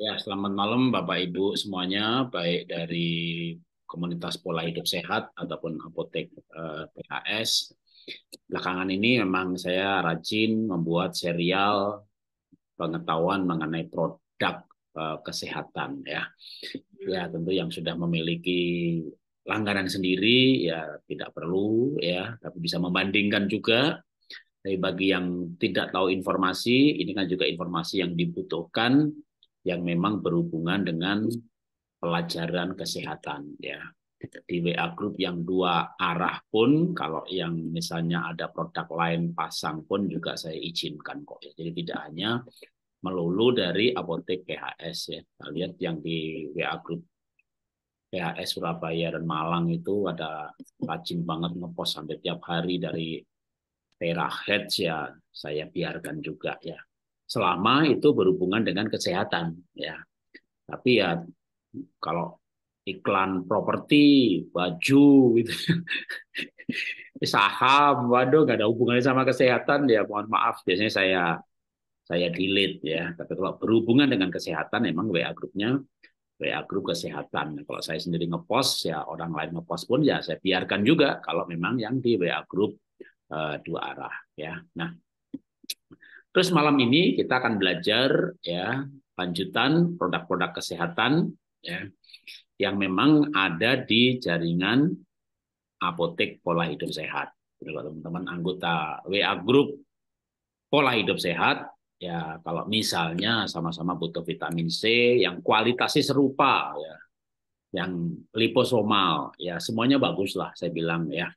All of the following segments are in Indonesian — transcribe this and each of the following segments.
Ya, selamat malam Bapak Ibu semuanya, baik dari komunitas pola hidup sehat ataupun apotek eh, PHS. Belakangan ini memang saya rajin membuat serial pengetahuan mengenai produk eh, kesehatan ya. Ya, hmm. tentu yang sudah memiliki langganan sendiri ya tidak perlu ya, tapi bisa membandingkan juga. Tapi bagi yang tidak tahu informasi, ini kan juga informasi yang dibutuhkan yang memang berhubungan dengan pelajaran kesehatan ya di WA group yang dua arah pun kalau yang misalnya ada produk lain pasang pun juga saya izinkan kok ya. Jadi tidak hanya melulu dari apotek PHS ya. Kita nah, lihat yang di WA group PHS Surabaya dan Malang itu ada rajin banget ngepost sampai tiap hari dari Terahertz ya saya biarkan juga ya selama itu berhubungan dengan kesehatan ya. Tapi ya kalau iklan properti, baju gitu. saham, waduh nggak ada hubungannya sama kesehatan ya mohon maaf biasanya saya saya delete ya. Tapi kalau berhubungan dengan kesehatan emang WA grupnya WA grup kesehatan. Kalau saya sendiri ngepost ya orang lain ngepost pun ya saya biarkan juga kalau memang yang di WA grup uh, eh, dua arah ya. Nah, Terus malam ini kita akan belajar ya lanjutan produk-produk kesehatan ya yang memang ada di jaringan apotek pola hidup sehat. Jadi kalau teman-teman anggota WA Group pola hidup sehat ya kalau misalnya sama-sama butuh vitamin C yang kualitasnya serupa ya yang liposomal ya semuanya bagus lah saya bilang ya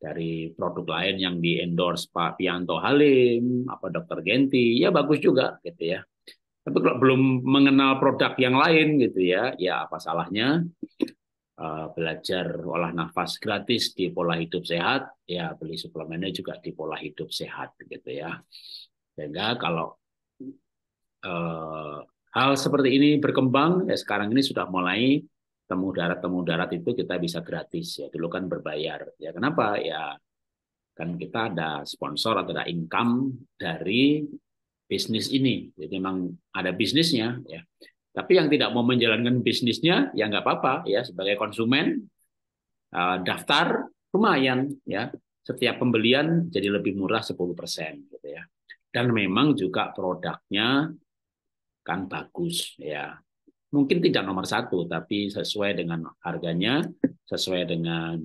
dari produk lain yang di endorse Pak Pianto Halim, apa Dokter Genti, ya bagus juga gitu ya. Tapi kalau belum mengenal produk yang lain gitu ya, ya apa salahnya eh, belajar olah nafas gratis di pola hidup sehat, ya beli suplemennya juga di pola hidup sehat gitu ya. Sehingga kalau uh, hal seperti ini berkembang, ya sekarang ini sudah mulai temu darat temu darat itu kita bisa gratis ya dulu kan berbayar ya kenapa ya kan kita ada sponsor atau ada income dari bisnis ini jadi memang ada bisnisnya ya tapi yang tidak mau menjalankan bisnisnya ya nggak apa-apa ya sebagai konsumen eh, daftar lumayan ya setiap pembelian jadi lebih murah 10% gitu ya dan memang juga produknya kan bagus ya mungkin tidak nomor satu, tapi sesuai dengan harganya, sesuai dengan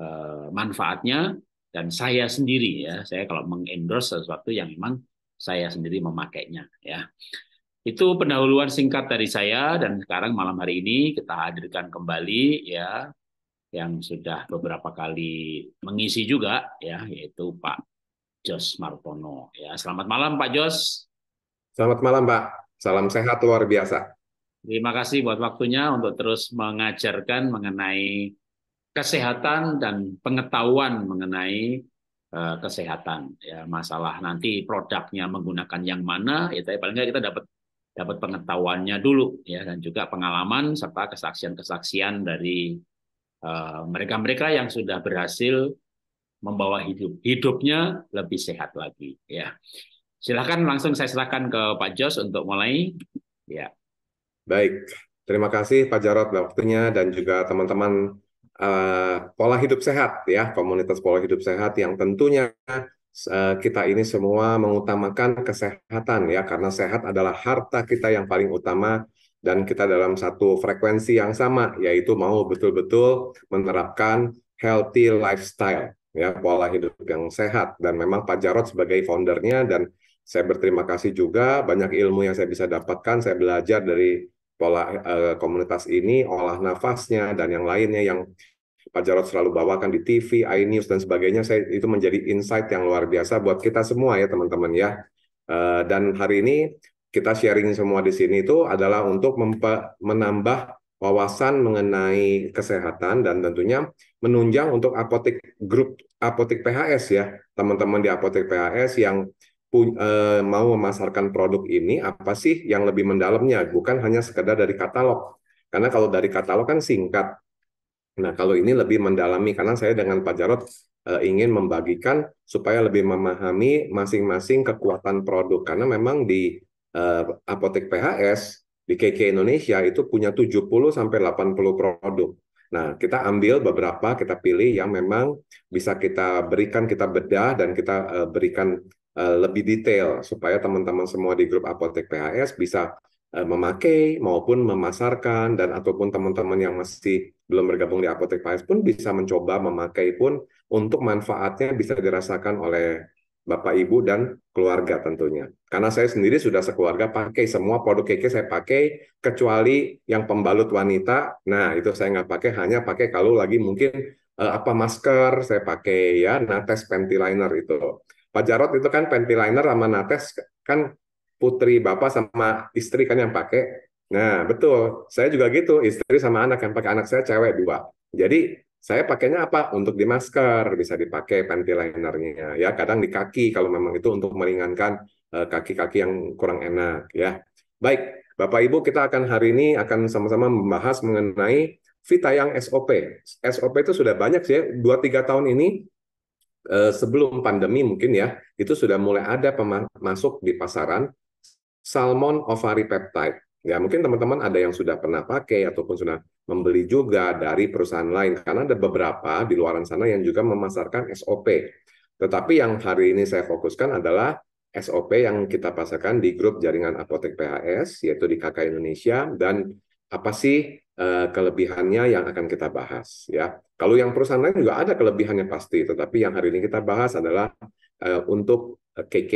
uh, manfaatnya, dan saya sendiri ya, saya kalau mengendorse sesuatu yang memang saya sendiri memakainya ya. Itu pendahuluan singkat dari saya dan sekarang malam hari ini kita hadirkan kembali ya yang sudah beberapa kali mengisi juga ya yaitu Pak Jos Martono ya. Selamat malam Pak Jos. Selamat malam Pak. Salam sehat luar biasa. Terima kasih buat waktunya untuk terus mengajarkan mengenai kesehatan dan pengetahuan mengenai eh, kesehatan. Ya, masalah nanti produknya menggunakan yang mana, ya paling nggak kita dapat dapat pengetahuannya dulu ya dan juga pengalaman serta kesaksian-kesaksian dari eh, mereka-mereka uh, yang sudah berhasil membawa hidup hidupnya lebih sehat lagi ya. Silahkan langsung saya serahkan ke Pak Jos untuk mulai ya. Baik, terima kasih Pak Jarot waktunya dan juga teman-teman uh, pola hidup sehat ya, komunitas pola hidup sehat yang tentunya uh, kita ini semua mengutamakan kesehatan ya karena sehat adalah harta kita yang paling utama dan kita dalam satu frekuensi yang sama yaitu mau betul-betul menerapkan healthy lifestyle ya pola hidup yang sehat dan memang Pak Jarot sebagai foundernya dan saya berterima kasih juga banyak ilmu yang saya bisa dapatkan saya belajar dari pola uh, komunitas ini, olah nafasnya dan yang lainnya yang Pak Jarod selalu bawakan di TV, iNews dan sebagainya, saya itu menjadi insight yang luar biasa buat kita semua ya teman-teman ya. Uh, dan hari ini kita sharing semua di sini itu adalah untuk menambah wawasan mengenai kesehatan dan tentunya menunjang untuk apotek grup apotek PHS ya teman-teman di apotek PHS yang Eh, mau memasarkan produk ini apa sih yang lebih mendalamnya bukan hanya sekedar dari katalog karena kalau dari katalog kan singkat nah kalau ini lebih mendalami karena saya dengan Pak Jarot eh, ingin membagikan supaya lebih memahami masing-masing kekuatan produk karena memang di eh, apotek PHS di KK Indonesia itu punya 70 sampai 80 produk Nah, kita ambil beberapa, kita pilih yang memang bisa kita berikan, kita bedah, dan kita berikan Eh, lebih detail supaya teman-teman semua di grup apotek PHS bisa eh, memakai maupun memasarkan dan ataupun teman-teman yang masih belum bergabung di apotek PHS pun bisa mencoba memakai pun untuk manfaatnya bisa dirasakan oleh Bapak Ibu dan keluarga tentunya. Karena saya sendiri sudah sekeluarga pakai semua produk keke saya pakai kecuali yang pembalut wanita. Nah, itu saya nggak pakai hanya pakai kalau lagi mungkin eh, apa masker saya pakai ya, nah tes panty liner itu. Pak Jarot itu kan panty liner sama nates kan putri bapak sama istri kan yang pakai. Nah, betul. Saya juga gitu, istri sama anak yang pakai anak saya cewek dua. Jadi saya pakainya apa? Untuk di masker bisa dipakai panty linernya ya, kadang di kaki kalau memang itu untuk meringankan eh, kaki-kaki yang kurang enak ya. Baik, Bapak Ibu kita akan hari ini akan sama-sama membahas mengenai Vitayang SOP. SOP itu sudah banyak sih ya, dua 2-3 tahun ini Eh, sebelum pandemi mungkin ya, itu sudah mulai ada masuk di pasaran salmon ovary peptide. Ya, mungkin teman-teman ada yang sudah pernah pakai ataupun sudah membeli juga dari perusahaan lain karena ada beberapa di luar sana yang juga memasarkan SOP. Tetapi yang hari ini saya fokuskan adalah SOP yang kita pasarkan di grup jaringan apotek PHS yaitu di KK Indonesia dan apa sih Eh, kelebihannya yang akan kita bahas ya. Kalau yang perusahaan lain juga ada kelebihannya pasti, tetapi yang hari ini kita bahas adalah uh, untuk KK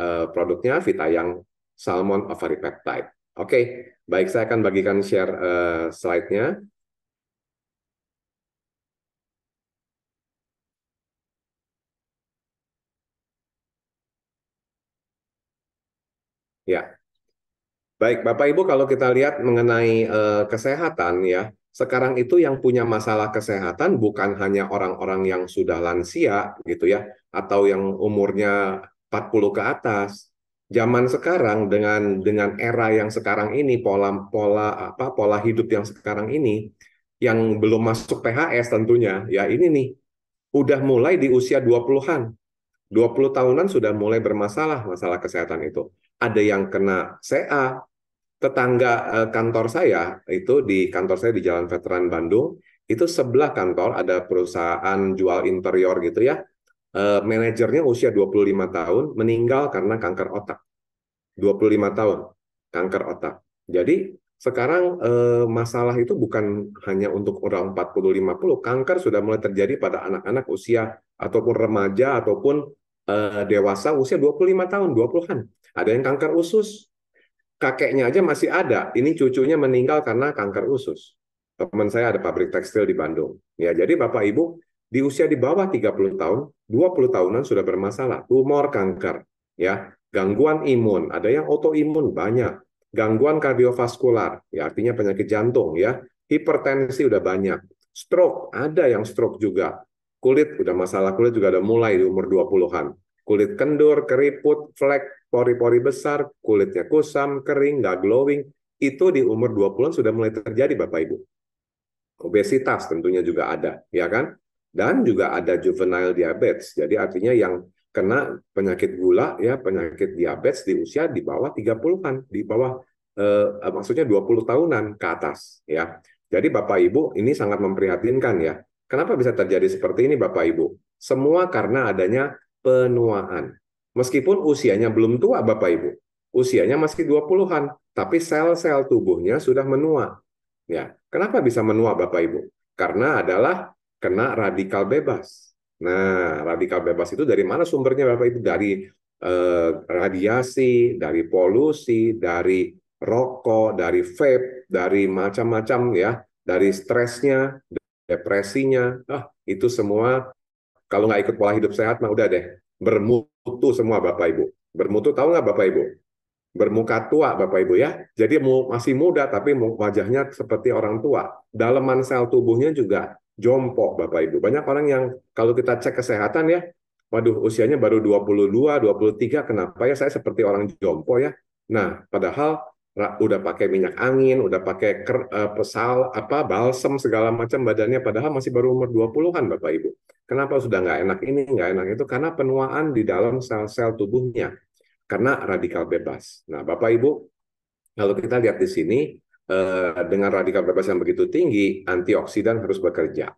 uh, eh, produknya yang Salmon Peptide Oke, okay. baik saya akan bagikan share uh, slide-nya. Ya, Baik, Bapak Ibu, kalau kita lihat mengenai uh, kesehatan ya, sekarang itu yang punya masalah kesehatan bukan hanya orang-orang yang sudah lansia gitu ya, atau yang umurnya 40 ke atas. Zaman sekarang dengan dengan era yang sekarang ini, pola pola apa pola hidup yang sekarang ini, yang belum masuk PHS tentunya, ya ini nih, udah mulai di usia 20-an. 20 tahunan sudah mulai bermasalah masalah kesehatan itu ada yang kena CA. Tetangga eh, kantor saya itu di kantor saya di Jalan Veteran Bandung itu sebelah kantor ada perusahaan jual interior gitu ya. Eh, manajernya usia 25 tahun meninggal karena kanker otak. 25 tahun kanker otak. Jadi sekarang eh, masalah itu bukan hanya untuk orang 40 50, kanker sudah mulai terjadi pada anak-anak usia ataupun remaja ataupun Eh, dewasa usia 25 tahun, 20-an. Ada yang kanker usus. Kakeknya aja masih ada, ini cucunya meninggal karena kanker usus. Teman saya ada pabrik tekstil di Bandung. Ya, jadi Bapak Ibu di usia di bawah 30 tahun, 20 tahunan sudah bermasalah, tumor kanker, ya, gangguan imun, ada yang autoimun banyak, gangguan kardiovaskular, ya artinya penyakit jantung ya, hipertensi udah banyak, stroke, ada yang stroke juga, Kulit, udah masalah kulit juga udah mulai di umur 20-an. Kulit kendur, keriput, flek, pori-pori besar, kulitnya kusam, kering, nggak glowing. Itu di umur 20-an sudah mulai terjadi Bapak Ibu. Obesitas tentunya juga ada, ya kan? Dan juga ada juvenile diabetes. Jadi artinya yang kena penyakit gula ya penyakit diabetes di usia di bawah 30-an, di bawah eh, maksudnya 20 tahunan ke atas ya. Jadi Bapak Ibu ini sangat memprihatinkan ya. Kenapa bisa terjadi seperti ini Bapak Ibu? Semua karena adanya penuaan. Meskipun usianya belum tua Bapak Ibu, usianya masih 20-an, tapi sel-sel tubuhnya sudah menua. Ya, kenapa bisa menua Bapak Ibu? Karena adalah kena radikal bebas. Nah, radikal bebas itu dari mana sumbernya Bapak Ibu? Dari eh, radiasi, dari polusi, dari rokok, dari vape, dari macam-macam ya, dari stresnya depresinya, ah, itu semua kalau nggak ikut pola hidup sehat mah udah deh bermutu semua bapak ibu. Bermutu tahu nggak bapak ibu? Bermuka tua bapak ibu ya. Jadi masih muda tapi wajahnya seperti orang tua. Daleman sel tubuhnya juga jompo bapak ibu. Banyak orang yang kalau kita cek kesehatan ya, waduh usianya baru 22, 23, kenapa ya saya seperti orang jompo ya? Nah, padahal udah pakai minyak angin, udah pakai ker, uh, pesal, apa balsem segala macam badannya, padahal masih baru umur 20-an Bapak Ibu. Kenapa sudah nggak enak ini, nggak enak itu? Karena penuaan di dalam sel-sel tubuhnya, karena radikal bebas. Nah Bapak Ibu, kalau kita lihat di sini, uh, dengan radikal bebas yang begitu tinggi, antioksidan harus bekerja.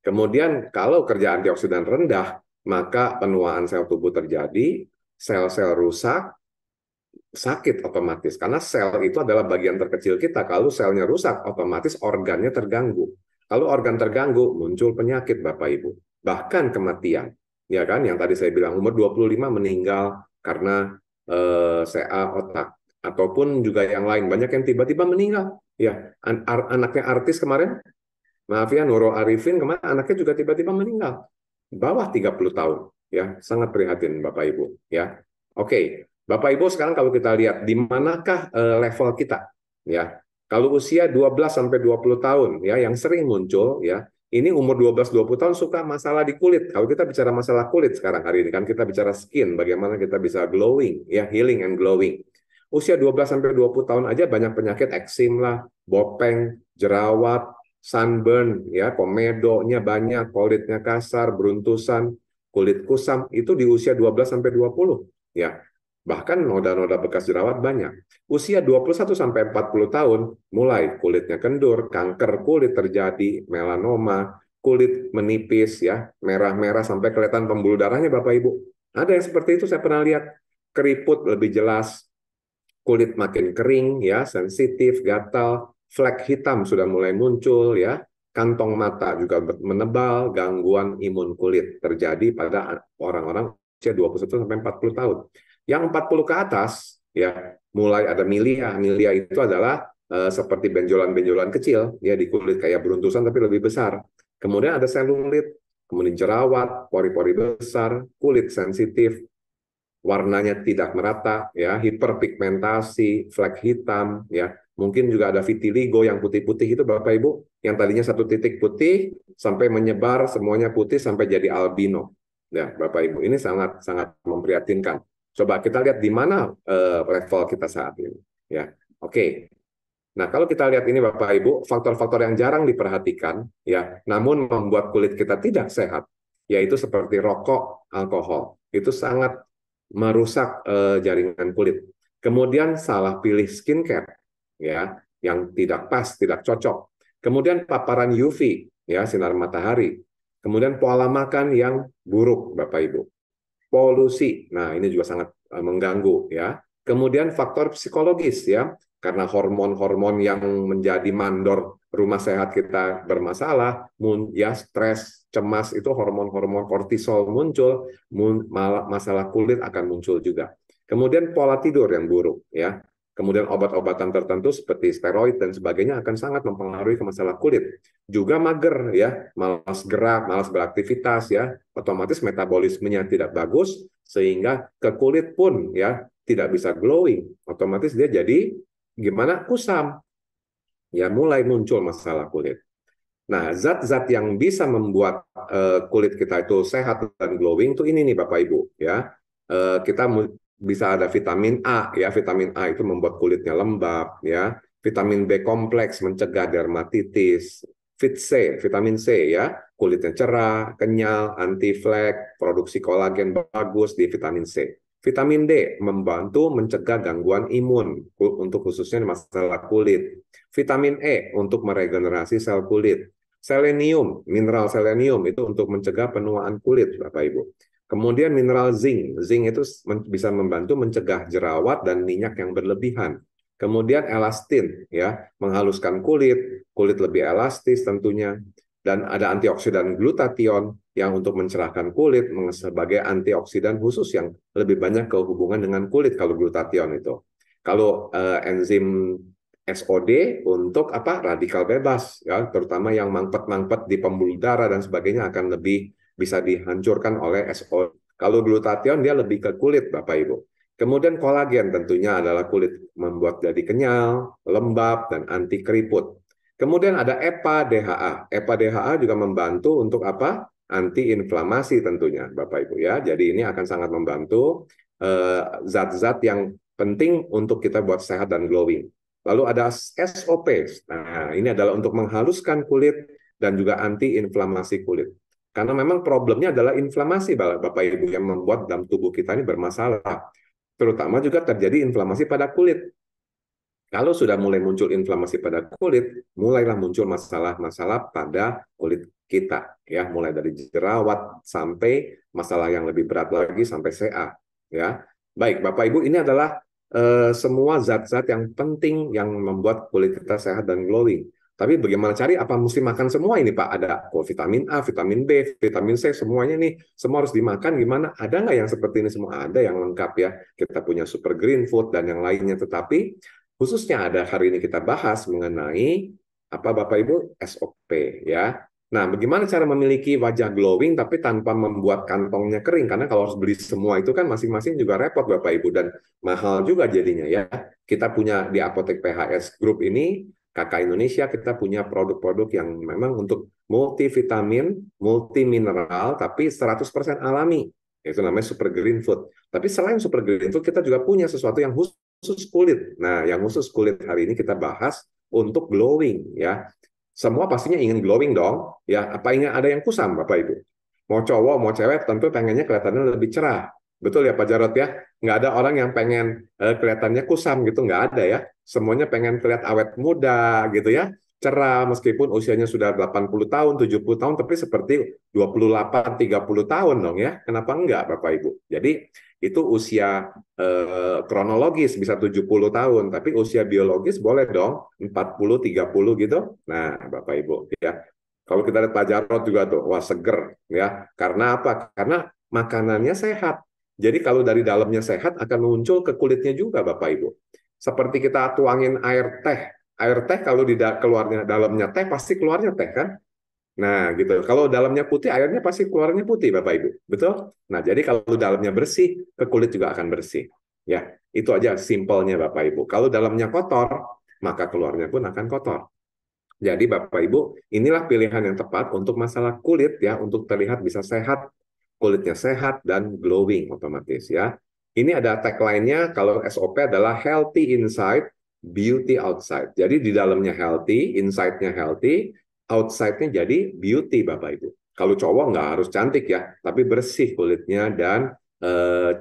Kemudian kalau kerja antioksidan rendah, maka penuaan sel tubuh terjadi, sel-sel rusak, sakit otomatis karena sel itu adalah bagian terkecil kita. Kalau selnya rusak, otomatis organnya terganggu. Kalau organ terganggu, muncul penyakit Bapak Ibu, bahkan kematian. Ya kan, yang tadi saya bilang umur 25 meninggal karena eh, otak ataupun juga yang lain. Banyak yang tiba-tiba meninggal. Ya, an ar anaknya artis kemarin Maaf ya, Nurul Arifin kemarin anaknya juga tiba-tiba meninggal. Bawah 30 tahun, ya. Sangat prihatin Bapak Ibu, ya. Oke, okay. Bapak Ibu sekarang kalau kita lihat di manakah eh, level kita ya. Kalau usia 12 sampai 20 tahun ya yang sering muncul ya, ini umur 12 20 tahun suka masalah di kulit. Kalau kita bicara masalah kulit sekarang hari ini kan kita bicara skin, bagaimana kita bisa glowing ya, healing and glowing. Usia 12 sampai 20 tahun aja banyak penyakit eksim lah, bopeng, jerawat, sunburn ya, komedonya banyak, kulitnya kasar, beruntusan, kulit kusam itu di usia 12 sampai 20 ya. Bahkan noda-noda bekas jerawat banyak. Usia 21 sampai 40 tahun mulai kulitnya kendur, kanker kulit terjadi, melanoma, kulit menipis ya, merah-merah sampai kelihatan pembuluh darahnya Bapak Ibu. Ada yang seperti itu saya pernah lihat. Keriput lebih jelas, kulit makin kering ya, sensitif, gatal, flek hitam sudah mulai muncul ya, kantong mata juga menebal, gangguan imun kulit terjadi pada orang-orang usia 21 sampai 40 tahun. Yang 40 ke atas ya mulai ada milia. Milia itu adalah uh, seperti benjolan-benjolan kecil ya di kulit kayak beruntusan tapi lebih besar. Kemudian ada selulit, kemudian jerawat, pori-pori besar, kulit sensitif, warnanya tidak merata ya, hiperpigmentasi, flek hitam ya. Mungkin juga ada vitiligo yang putih-putih itu Bapak Ibu, yang tadinya satu titik putih sampai menyebar semuanya putih sampai jadi albino. Ya, Bapak Ibu, ini sangat sangat memprihatinkan. Coba kita lihat di mana uh, level kita saat ini. Ya, oke. Okay. Nah, kalau kita lihat ini Bapak Ibu, faktor-faktor yang jarang diperhatikan, ya, namun membuat kulit kita tidak sehat, yaitu seperti rokok, alkohol, itu sangat merusak eh, jaringan kulit. Kemudian salah pilih skincare, ya, yang tidak pas, tidak cocok. Kemudian paparan UV, ya, sinar matahari. Kemudian pola makan yang buruk, Bapak Ibu polusi. Nah, ini juga sangat eh, mengganggu ya. Kemudian faktor psikologis ya, karena hormon-hormon yang menjadi mandor rumah sehat kita bermasalah, ya stres, cemas itu hormon-hormon kortisol muncul, masalah kulit akan muncul juga. Kemudian pola tidur yang buruk ya. Kemudian obat-obatan tertentu seperti steroid dan sebagainya akan sangat mempengaruhi ke masalah kulit. Juga mager ya, malas gerak, malas beraktivitas ya, otomatis metabolismenya tidak bagus sehingga ke kulit pun ya tidak bisa glowing. Otomatis dia jadi gimana kusam. Ya mulai muncul masalah kulit. Nah, zat-zat yang bisa membuat uh, kulit kita itu sehat dan glowing itu ini nih Bapak Ibu ya. Uh, kita bisa ada vitamin A ya vitamin A itu membuat kulitnya lembab ya vitamin B kompleks mencegah dermatitis fit C vitamin C ya kulitnya cerah kenyal anti flek produksi kolagen bagus di vitamin C vitamin D membantu mencegah gangguan imun untuk khususnya masalah kulit vitamin E untuk meregenerasi sel kulit selenium mineral selenium itu untuk mencegah penuaan kulit Bapak Ibu Kemudian mineral zinc. Zinc itu bisa membantu mencegah jerawat dan minyak yang berlebihan. Kemudian elastin ya, menghaluskan kulit, kulit lebih elastis tentunya. Dan ada antioksidan glutathione yang untuk mencerahkan kulit sebagai antioksidan khusus yang lebih banyak kehubungan dengan kulit kalau glutathione itu. Kalau eh, enzim SOD untuk apa radikal bebas ya terutama yang mangpet-mangpet di pembuluh darah dan sebagainya akan lebih bisa dihancurkan oleh SO. Kalau glutathione dia lebih ke kulit Bapak Ibu. Kemudian kolagen tentunya adalah kulit membuat jadi kenyal, lembab, dan anti keriput. Kemudian ada EPA DHA. EPA DHA juga membantu untuk apa? Antiinflamasi tentunya, Bapak Ibu ya. Jadi ini akan sangat membantu eh, zat-zat eh, yang penting untuk kita buat sehat dan glowing. Lalu ada SOP. Nah, ini adalah untuk menghaluskan kulit dan juga antiinflamasi kulit. Karena memang problemnya adalah inflamasi Bapak Ibu yang membuat dalam tubuh kita ini bermasalah. Terutama juga terjadi inflamasi pada kulit. Kalau sudah mulai muncul inflamasi pada kulit, mulailah muncul masalah-masalah pada kulit kita ya, mulai dari jerawat sampai masalah yang lebih berat lagi sampai CA ya. Baik, Bapak Ibu, ini adalah uh, semua zat-zat yang penting yang membuat kulit kita sehat dan glowing. Tapi bagaimana cari? Apa mesti makan semua ini Pak? Ada oh, vitamin A, vitamin B, vitamin C, semuanya nih, semua harus dimakan. Gimana? Ada nggak yang seperti ini semua? Ada yang lengkap ya. Kita punya super green food dan yang lainnya. Tetapi khususnya ada hari ini kita bahas mengenai apa Bapak Ibu SOP ya. Nah, bagaimana cara memiliki wajah glowing tapi tanpa membuat kantongnya kering? Karena kalau harus beli semua itu kan masing-masing juga repot Bapak Ibu dan mahal juga jadinya ya. Kita punya di apotek PHS Group ini KK Indonesia kita punya produk-produk yang memang untuk multivitamin, multimineral, tapi 100% alami. Itu namanya super green food. Tapi selain super green food, kita juga punya sesuatu yang khusus kulit. Nah, yang khusus kulit hari ini kita bahas untuk glowing ya. Semua pastinya ingin glowing dong. Ya, apa ingin ada yang kusam Bapak Ibu? Mau cowok, mau cewek, tentu pengennya kelihatannya lebih cerah. Betul ya Pak Jarot ya? Nggak ada orang yang pengen eh, kelihatannya kusam gitu, nggak ada ya semuanya pengen terlihat awet muda gitu ya cerah meskipun usianya sudah 80 tahun, 70 tahun tapi seperti 28, 30 tahun dong ya. Kenapa enggak Bapak Ibu? Jadi itu usia eh, kronologis bisa 70 tahun, tapi usia biologis boleh dong 40, 30 gitu. Nah, Bapak Ibu ya. Kalau kita lihat Pak Jarod juga tuh, wah seger ya. Karena apa? Karena makanannya sehat. Jadi kalau dari dalamnya sehat akan muncul ke kulitnya juga Bapak Ibu. Seperti kita tuangin air teh. Air teh kalau di keluarnya dalamnya teh pasti keluarnya teh kan? Nah, gitu. Kalau dalamnya putih, airnya pasti keluarnya putih, Bapak Ibu. Betul? Nah, jadi kalau dalamnya bersih, ke kulit juga akan bersih. Ya, itu aja simpelnya Bapak Ibu. Kalau dalamnya kotor, maka keluarnya pun akan kotor. Jadi Bapak Ibu, inilah pilihan yang tepat untuk masalah kulit ya, untuk terlihat bisa sehat, kulitnya sehat dan glowing otomatis ya. Ini ada tagline-nya kalau SOP adalah healthy inside, beauty outside. Jadi di dalamnya healthy, inside-nya healthy, outside-nya jadi beauty Bapak Ibu. Kalau cowok nggak harus cantik ya, tapi bersih kulitnya dan e,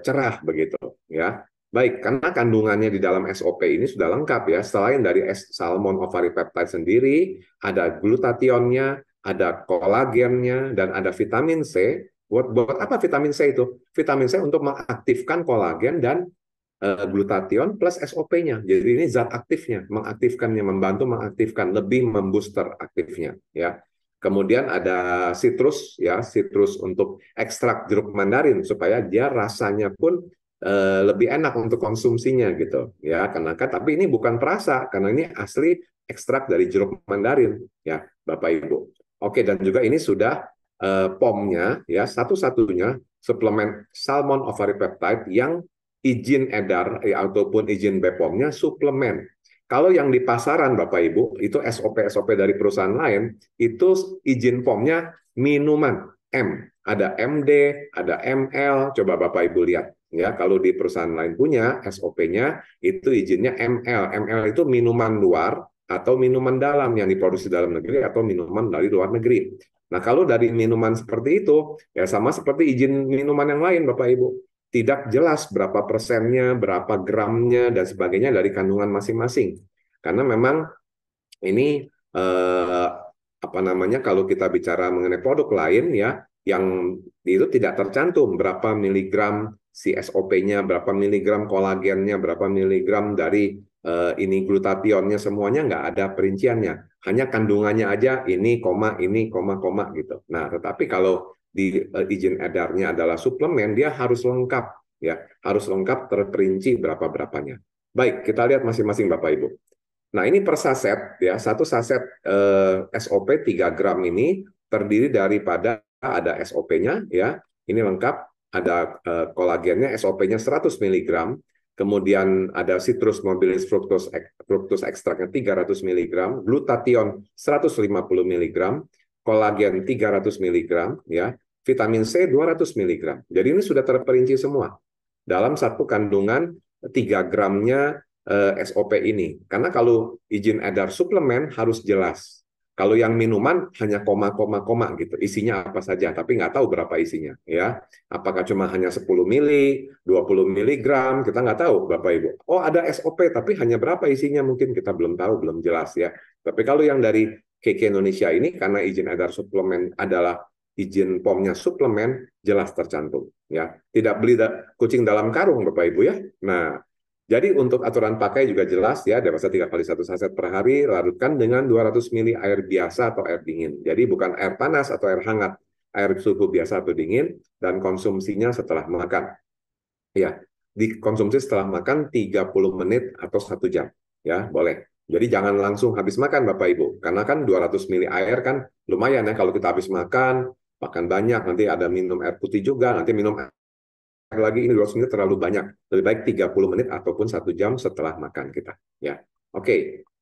cerah begitu ya. Baik, karena kandungannya di dalam SOP ini sudah lengkap ya. Selain dari salmon ovary peptide sendiri, ada glutationnya, ada kolagennya, dan ada vitamin C. Buat, buat apa vitamin C itu? Vitamin C untuk mengaktifkan kolagen dan uh, eh, glutation plus SOP-nya. Jadi ini zat aktifnya, mengaktifkannya, membantu mengaktifkan, lebih membooster aktifnya. Ya. Kemudian ada citrus, ya citrus untuk ekstrak jeruk mandarin supaya dia rasanya pun e, lebih enak untuk konsumsinya gitu. Ya, karena kan tapi ini bukan perasa, karena ini asli ekstrak dari jeruk mandarin. Ya, Bapak Ibu. Oke, dan juga ini sudah uh, eh, pom ya satu-satunya suplemen salmon ovary peptide yang izin edar ya, ataupun izin BPOM-nya suplemen. Kalau yang di pasaran Bapak Ibu itu SOP SOP dari perusahaan lain itu izin pomnya minuman M, ada MD, ada ML, coba Bapak Ibu lihat ya kalau di perusahaan lain punya SOP-nya itu izinnya ML. ML itu minuman luar atau minuman dalam yang diproduksi dalam negeri atau minuman dari luar negeri. Nah, kalau dari minuman seperti itu, ya sama seperti izin minuman yang lain, Bapak Ibu. Tidak jelas berapa persennya, berapa gramnya, dan sebagainya dari kandungan masing-masing. Karena memang ini eh, apa namanya kalau kita bicara mengenai produk lain ya yang itu tidak tercantum berapa miligram si SOP-nya, berapa miligram kolagennya, berapa miligram dari Eh, ini glutationnya semuanya nggak ada perinciannya. Hanya kandungannya aja ini koma ini koma koma gitu. Nah, tetapi kalau di eh, izin edarnya adalah suplemen, dia harus lengkap ya, harus lengkap terperinci berapa berapanya. Baik, kita lihat masing-masing Bapak Ibu. Nah, ini per saset ya, satu saset eh, SOP 3 gram ini terdiri daripada ada SOP-nya ya, ini lengkap, ada eh, kolagennya SOP-nya 100 mg, kemudian ada citrus mobilis fructus fructus ekstraknya 300 mg, glutathione 150 mg, kolagen 300 mg ya, vitamin C 200 mg. Jadi ini sudah terperinci semua dalam satu kandungan 3 gramnya eh, SOP ini. Karena kalau izin edar suplemen harus jelas kalau yang minuman hanya koma koma koma gitu, isinya apa saja, tapi nggak tahu berapa isinya ya. Apakah cuma hanya 10 mili, 20 miligram, kita nggak tahu Bapak Ibu. Oh ada SOP tapi hanya berapa isinya mungkin kita belum tahu, belum jelas ya. Tapi kalau yang dari KK Indonesia ini karena izin edar suplemen adalah izin pomnya suplemen jelas tercantum ya. Tidak beli kucing dalam karung Bapak Ibu ya. Nah, jadi untuk aturan pakai juga jelas ya, dewasa 3 kali 1 saset per hari, larutkan dengan 200 ml air biasa atau air dingin. Jadi bukan air panas atau air hangat, air suhu biasa atau dingin, dan konsumsinya setelah makan. Ya, dikonsumsi setelah makan 30 menit atau 1 jam. Ya, boleh. Jadi jangan langsung habis makan Bapak Ibu, karena kan 200 ml air kan lumayan ya kalau kita habis makan, makan banyak, nanti ada minum air putih juga, nanti minum air lagi ini dosisnya terlalu banyak. Lebih baik 30 menit ataupun satu jam setelah makan kita. Ya, oke. Okay.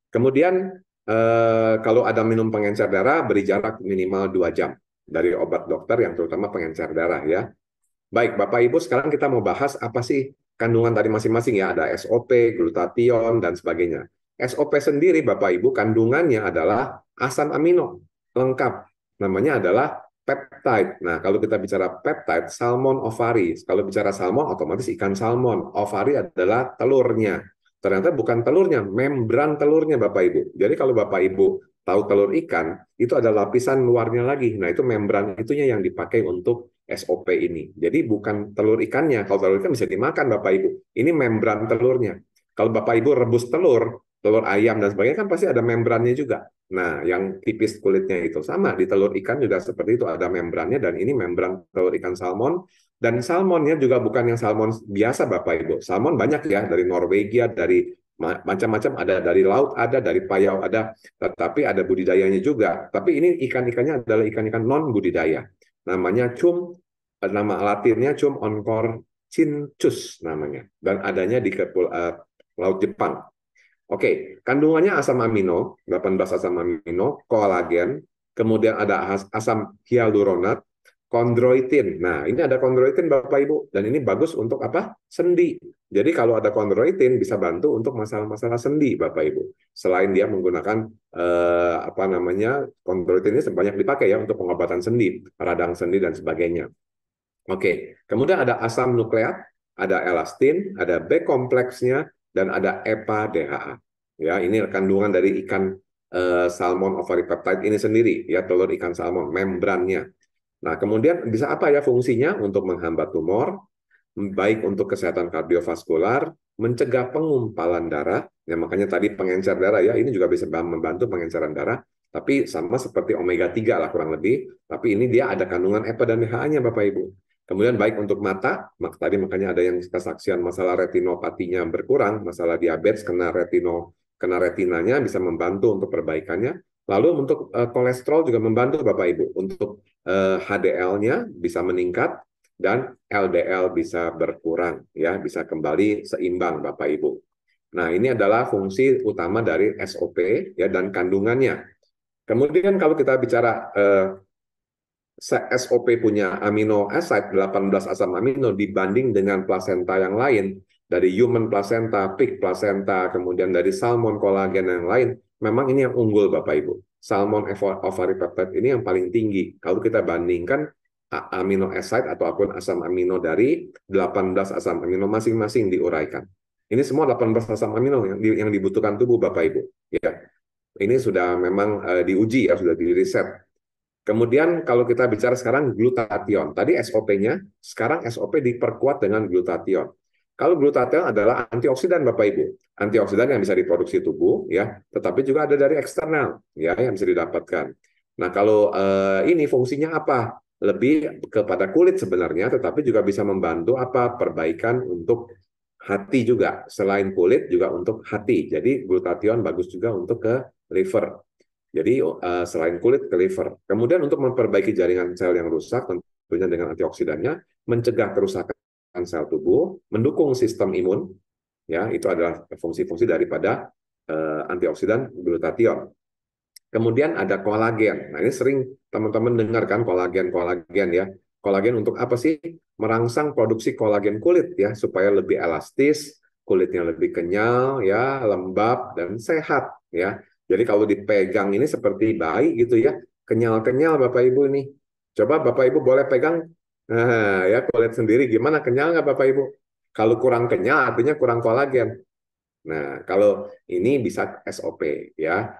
Kemudian eh, kalau ada minum pengencer darah, beri jarak minimal dua jam dari obat dokter yang terutama pengencer darah ya. Baik, Bapak Ibu, sekarang kita mau bahas apa sih kandungan dari masing-masing ya. Ada SOP, glutation, dan sebagainya. SOP sendiri, Bapak Ibu, kandungannya adalah asam amino lengkap. Namanya adalah peptide. Nah, kalau kita bicara peptide, salmon ovari. Kalau bicara salmon, otomatis ikan salmon. Ovari adalah telurnya. Ternyata bukan telurnya, membran telurnya, Bapak Ibu. Jadi kalau Bapak Ibu tahu telur ikan, itu ada lapisan luarnya lagi. Nah, itu membran itunya yang dipakai untuk SOP ini. Jadi bukan telur ikannya. Kalau telur ikan bisa dimakan, Bapak Ibu. Ini membran telurnya. Kalau Bapak Ibu rebus telur, telur ayam dan sebagainya, kan pasti ada membrannya juga. Nah, yang tipis kulitnya itu sama di telur ikan juga seperti itu ada membrannya dan ini membran telur ikan salmon dan salmonnya juga bukan yang salmon biasa Bapak Ibu. Salmon banyak ya dari Norwegia, dari macam-macam ada dari laut ada dari payau ada tetapi ada budidayanya juga. Tapi ini ikan-ikannya adalah ikan-ikan non budidaya. Namanya cum nama latinnya cum oncor cincus namanya dan adanya di kepul, uh, laut Jepang. Oke, kandungannya asam amino, 18 asam amino, kolagen, kemudian ada asam hyaluronat, kondroitin. Nah, ini ada kondroitin Bapak Ibu dan ini bagus untuk apa? Sendi. Jadi kalau ada kondroitin bisa bantu untuk masalah-masalah sendi Bapak Ibu. Selain dia menggunakan eh, apa namanya? kondroitin ini sebanyak dipakai ya untuk pengobatan sendi, radang sendi dan sebagainya. Oke, kemudian ada asam nukleat, ada elastin, ada B kompleksnya, dan ada EPA DHA. Ya, ini kandungan dari ikan uh, salmon ovary peptide ini sendiri ya telur ikan salmon membrannya. Nah, kemudian bisa apa ya fungsinya untuk menghambat tumor, baik untuk kesehatan kardiovaskular, mencegah pengumpalan darah. Ya makanya tadi pengencer darah ya, ini juga bisa membantu pengenceran darah, tapi sama seperti omega 3 lah kurang lebih, tapi ini dia ada kandungan EPA dan DHA-nya Bapak Ibu. Kemudian baik untuk mata, mak tadi makanya ada yang kesaksian masalah retinopatinya berkurang, masalah diabetes kena retino kena retinanya bisa membantu untuk perbaikannya. Lalu untuk uh, kolesterol juga membantu Bapak Ibu untuk uh, eh, HDL-nya bisa meningkat dan LDL bisa berkurang ya, bisa kembali seimbang Bapak Ibu. Nah, ini adalah fungsi utama dari SOP ya dan kandungannya. Kemudian kalau kita bicara uh, SOP punya amino acid 18 asam amino dibanding dengan placenta yang lain dari human placenta, pig placenta, kemudian dari salmon kolagen yang lain, memang ini yang unggul Bapak Ibu. Salmon ovary peptide ini yang paling tinggi. Kalau kita bandingkan amino acid ataupun asam amino dari 18 asam amino masing-masing diuraikan. Ini semua 18 asam amino yang, dibutuhkan tubuh Bapak Ibu. Ya, ini sudah memang uh, diuji ya sudah diriset Kemudian kalau kita bicara sekarang glutathione. Tadi SOP-nya, sekarang SOP diperkuat dengan glutathione. Kalau glutathione adalah antioksidan Bapak Ibu. Antioksidan yang bisa diproduksi tubuh ya, tetapi juga ada dari eksternal ya yang bisa didapatkan. Nah, kalau eh, ini fungsinya apa? Lebih kepada kulit sebenarnya, tetapi juga bisa membantu apa? perbaikan untuk hati juga. Selain kulit juga untuk hati. Jadi glutathione bagus juga untuk ke liver. Jadi oh, eh, selain kulit ke liver. Kemudian untuk memperbaiki jaringan sel yang rusak tentunya dengan antioksidannya, mencegah kerusakan sel tubuh, mendukung sistem imun. Ya, itu adalah fungsi-fungsi daripada eh, antioksidan glutathione. Kemudian ada kolagen. Nah, ini sering teman-teman dengarkan kolagen-kolagen ya. Kolagen untuk apa sih? Merangsang produksi kolagen kulit ya supaya lebih elastis, kulitnya lebih kenyal ya, lembab dan sehat ya. Jadi kalau dipegang ini seperti bayi gitu ya, kenyal-kenyal Bapak Ibu ini. Coba Bapak Ibu boleh pegang, nah, ya kulit sendiri gimana kenyal nggak Bapak Ibu? Kalau kurang kenyal artinya kurang kolagen. Nah kalau ini bisa SOP ya,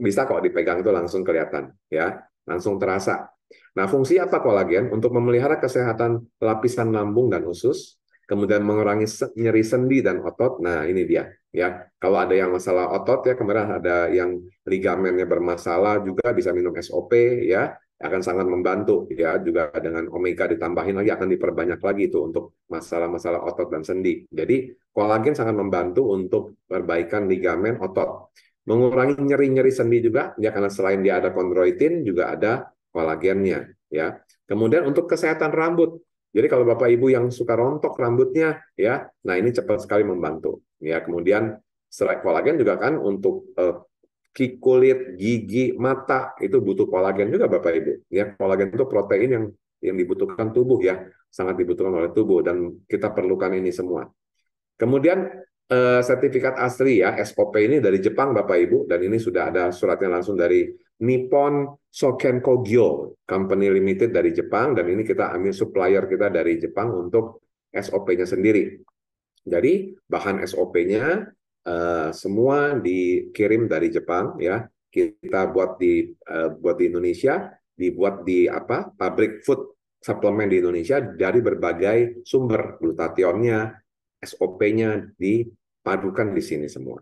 bisa kok dipegang itu langsung kelihatan ya, langsung terasa. Nah fungsi apa kolagen? Untuk memelihara kesehatan lapisan lambung dan usus, kemudian iya. mengurangi nyeri sendi dan otot. Nah, ini dia ya. Kalau ada yang masalah otot ya kemarin ada yang ligamennya bermasalah juga bisa minum SOP ya akan sangat membantu ya juga dengan omega ditambahin lagi akan diperbanyak lagi itu untuk masalah-masalah otot dan sendi. Jadi kolagen sangat membantu untuk perbaikan ligamen otot. Mengurangi nyeri-nyeri sendi juga ya karena selain dia ada kondroitin juga ada kolagennya ya. Kemudian untuk kesehatan rambut jadi kalau Bapak Ibu yang suka rontok rambutnya ya, nah ini cepat sekali membantu. Ya, kemudian serai kolagen juga kan untuk eh, kulit, gigi, mata itu butuh kolagen juga Bapak Ibu. Ya, kolagen itu protein yang yang dibutuhkan tubuh ya, sangat dibutuhkan oleh tubuh dan kita perlukan ini semua. Kemudian eh, sertifikat asli ya, SOP ini dari Jepang Bapak Ibu dan ini sudah ada suratnya langsung dari Nippon Soken Kogyo Company Limited dari Jepang dan ini kita ambil supplier kita dari Jepang untuk SOP-nya sendiri. Jadi bahan SOP-nya uh, eh, semua dikirim dari Jepang ya. Kita buat di uh, buat di Indonesia, dibuat di apa? pabrik food suplemen di Indonesia dari berbagai sumber glutationnya, SOP-nya dipadukan di sini semua.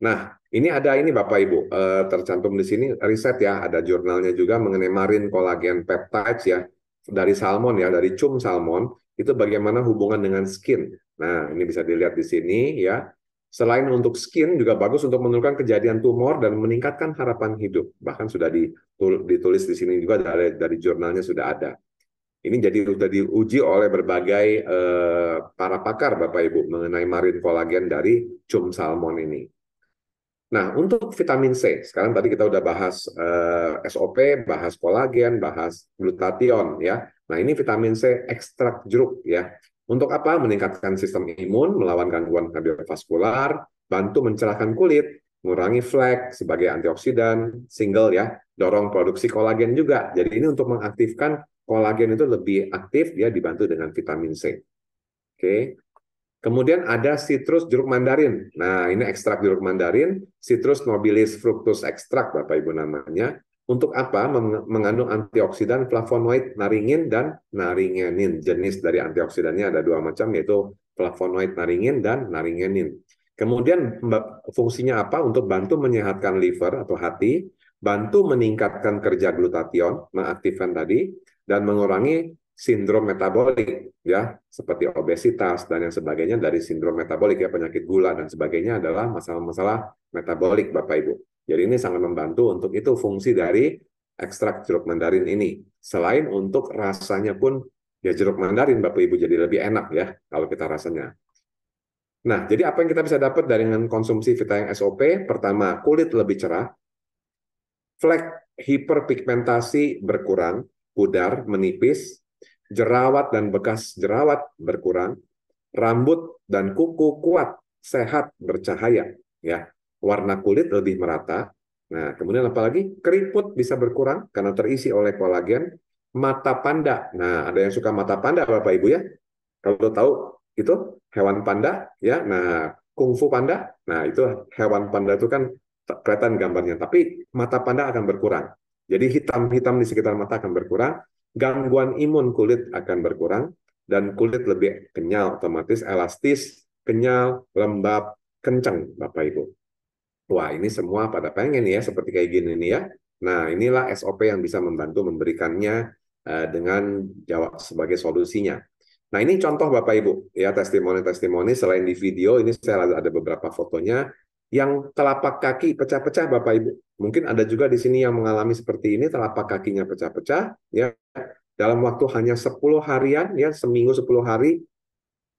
Nah, ini ada ini Bapak Ibu eh, tercantum di sini riset ya, ada jurnalnya juga mengenai marin kolagen peptides ya dari salmon ya, dari cum salmon itu bagaimana hubungan dengan skin. Nah, ini bisa dilihat di sini ya. Selain untuk skin juga bagus untuk menurunkan kejadian tumor dan meningkatkan harapan hidup. Bahkan sudah ditulis di sini juga dari, dari jurnalnya sudah ada. Ini jadi sudah diuji oleh berbagai eh, para pakar Bapak Ibu mengenai marin kolagen dari cum salmon ini. Nah, untuk vitamin C, sekarang tadi kita udah bahas eh, SOP, bahas kolagen, bahas glutation ya. Nah, ini vitamin C ekstrak jeruk ya. Untuk apa? Meningkatkan sistem imun, melawan gangguan kardiovaskular, bantu mencerahkan kulit, mengurangi flek sebagai antioksidan single ya, dorong produksi kolagen juga. Jadi ini untuk mengaktifkan kolagen itu lebih aktif dia ya, dibantu dengan vitamin C. Oke. Okay. Kemudian ada citrus jeruk mandarin. Nah, ini ekstrak jeruk mandarin, citrus nobilis fructus ekstrak Bapak Ibu namanya. Untuk apa? Mengandung antioksidan flavonoid, naringin, dan naringenin. Jenis dari antioksidannya ada dua macam, yaitu flavonoid, naringin, dan naringenin. Kemudian fungsinya apa? Untuk bantu menyehatkan liver atau hati, bantu meningkatkan kerja glutation, mengaktifkan tadi, dan mengurangi sindrom metabolik ya seperti obesitas dan yang sebagainya dari sindrom metabolik ya penyakit gula dan sebagainya adalah masalah-masalah metabolik Bapak Ibu. Jadi ini sangat membantu untuk itu fungsi dari ekstrak jeruk mandarin ini. Selain untuk rasanya pun ya jeruk mandarin Bapak Ibu jadi lebih enak ya kalau kita rasanya. Nah, jadi apa yang kita bisa dapat dari konsumsi vitamin SOP? Pertama, kulit lebih cerah, flek hiperpigmentasi berkurang, pudar menipis, jerawat dan bekas jerawat berkurang, rambut dan kuku kuat, sehat, bercahaya, ya. Warna kulit lebih merata. Nah, kemudian apalagi keriput bisa berkurang karena terisi oleh kolagen, mata panda. Nah, ada yang suka mata panda Bapak Ibu ya? Kalau tahu itu hewan panda ya. Nah, kungfu panda. Nah, itu hewan panda itu kan kelihatan gambarnya, tapi mata panda akan berkurang. Jadi hitam-hitam di sekitar mata akan berkurang, gangguan imun kulit akan berkurang dan kulit lebih kenyal otomatis elastis, kenyal, lembab, kencang Bapak Ibu. Wah, ini semua pada pengen ya seperti kayak gini nih ya. Nah, inilah SOP yang bisa membantu memberikannya uh, dengan jawab sebagai solusinya. Nah, ini contoh Bapak Ibu ya testimoni-testimoni selain di video ini saya ada beberapa fotonya yang telapak kaki pecah-pecah Bapak Ibu. Mungkin ada juga di sini yang mengalami seperti ini telapak kakinya pecah-pecah ya. Dalam waktu hanya 10 harian ya, seminggu 10 hari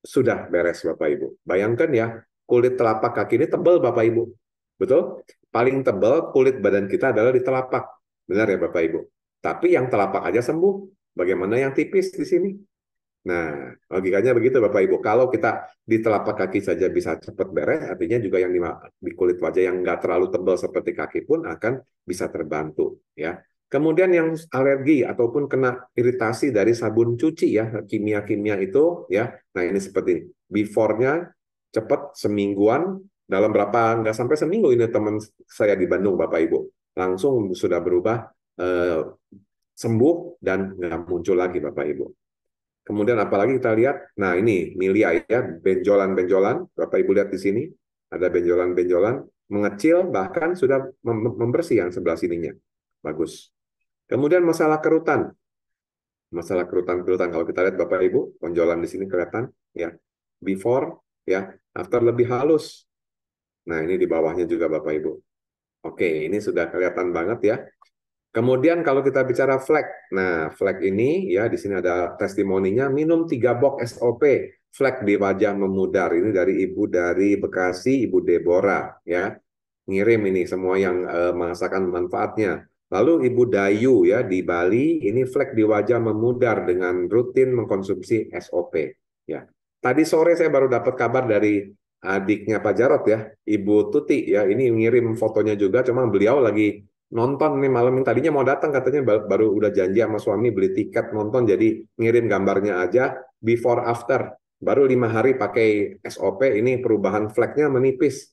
sudah beres Bapak Ibu. Bayangkan ya, kulit telapak kaki ini tebal Bapak Ibu. Betul? Paling tebal kulit badan kita adalah di telapak. Benar ya Bapak Ibu. Tapi yang telapak aja sembuh. Bagaimana yang tipis di sini? Nah, logikanya begitu Bapak Ibu. Kalau kita di telapak kaki saja bisa cepat beres, artinya juga yang di, kulit wajah yang nggak terlalu tebal seperti kaki pun akan bisa terbantu. ya. Kemudian yang alergi ataupun kena iritasi dari sabun cuci ya, kimia-kimia itu ya. Nah, ini seperti ini. Before-nya cepat semingguan, dalam berapa nggak sampai seminggu ini teman saya di Bandung Bapak Ibu. Langsung sudah berubah eh, sembuh dan nggak muncul lagi Bapak Ibu. Kemudian apalagi kita lihat, nah ini milia ya, benjolan-benjolan. Bapak Ibu lihat di sini, ada benjolan-benjolan, mengecil bahkan sudah membersih yang sebelah sininya. Bagus. Kemudian masalah kerutan. Masalah kerutan-kerutan kalau kita lihat Bapak Ibu, benjolan di sini kelihatan ya. Before ya, after lebih halus. Nah, ini di bawahnya juga Bapak Ibu. Oke, ini sudah kelihatan banget ya Kemudian kalau kita bicara flag, nah flag ini ya di sini ada testimoninya minum tiga box SOP flag di wajah memudar ini dari ibu dari Bekasi ibu Deborah ya ngirim ini semua yang eh, merasakan manfaatnya. Lalu ibu Dayu ya di Bali ini flag di wajah memudar dengan rutin mengkonsumsi SOP ya. Tadi sore saya baru dapat kabar dari adiknya Pak Jarot ya, Ibu Tuti ya ini ngirim fotonya juga, cuma beliau lagi nonton nih malam yang tadinya mau datang katanya baru, udah janji sama suami beli tiket nonton jadi ngirim gambarnya aja before after baru lima hari pakai SOP ini perubahan flagnya menipis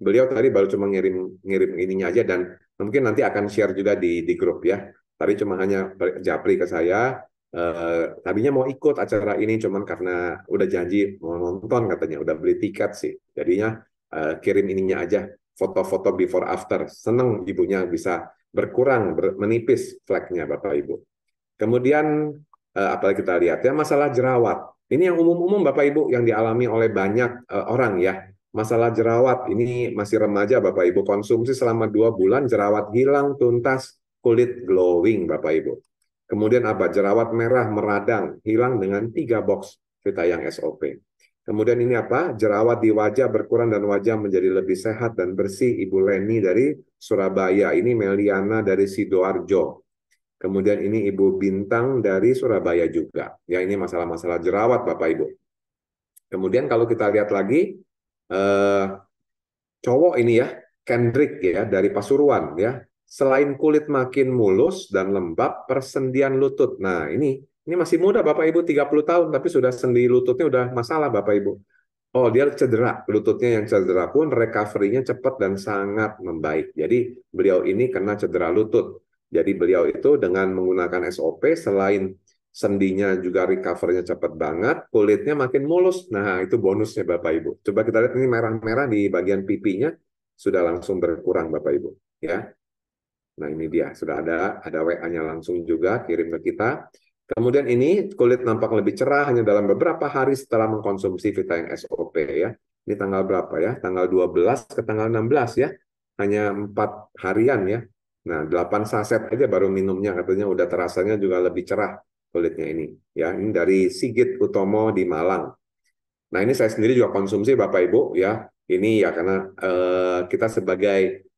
beliau tadi baru cuma ngirim ngirim ininya aja dan mungkin nanti akan share juga di di grup ya tadi cuma hanya japri ke saya eh, tadinya mau ikut acara ini cuman karena udah janji mau nonton katanya udah beli tiket sih jadinya eh, kirim ininya aja foto-foto before after. Senang ibunya bisa berkurang, ber, menipis fleknya Bapak Ibu. Kemudian eh, apalagi kita lihat ya masalah jerawat. Ini yang umum-umum Bapak Ibu yang dialami oleh banyak eh, orang ya. Masalah jerawat ini masih remaja Bapak Ibu konsumsi selama dua bulan jerawat hilang tuntas kulit glowing Bapak Ibu. Kemudian apa? Jerawat merah meradang hilang dengan tiga box kita yang SOP. Kemudian ini apa? Jerawat di wajah berkurang dan wajah menjadi lebih sehat dan bersih. Ibu Leni dari Surabaya. Ini Meliana dari Sidoarjo. Kemudian ini Ibu Bintang dari Surabaya juga. Ya ini masalah-masalah jerawat Bapak Ibu. Kemudian kalau kita lihat lagi, eh, cowok ini ya, Kendrick ya dari Pasuruan ya. Selain kulit makin mulus dan lembab, persendian lutut. Nah ini ini masih muda Bapak Ibu 30 tahun tapi sudah sendi lututnya udah masalah Bapak Ibu. Oh, dia cedera, lututnya yang cedera pun recovery-nya cepat dan sangat membaik. Jadi beliau ini kena cedera lutut. Jadi beliau itu dengan menggunakan SOP selain sendinya juga recovery-nya cepat banget, kulitnya makin mulus. Nah, itu bonusnya Bapak Ibu. Coba kita lihat ini merah-merah di bagian pipinya sudah langsung berkurang Bapak Ibu, ya. Nah, ini dia, sudah ada ada WA-nya langsung juga kirim ke kita. Kemudian ini kulit nampak lebih cerah hanya dalam beberapa hari setelah mengkonsumsi vitamin SOP ya. Ini tanggal berapa ya? Tanggal 12 ke tanggal 16 ya. Hanya 4 harian ya. Nah, 8 saset aja baru minumnya katanya udah terasanya juga lebih cerah kulitnya ini. Ya, ini dari Sigit Utomo di Malang. Nah, ini saya sendiri juga konsumsi Bapak Ibu ya. Ini ya karena eh, kita sebagai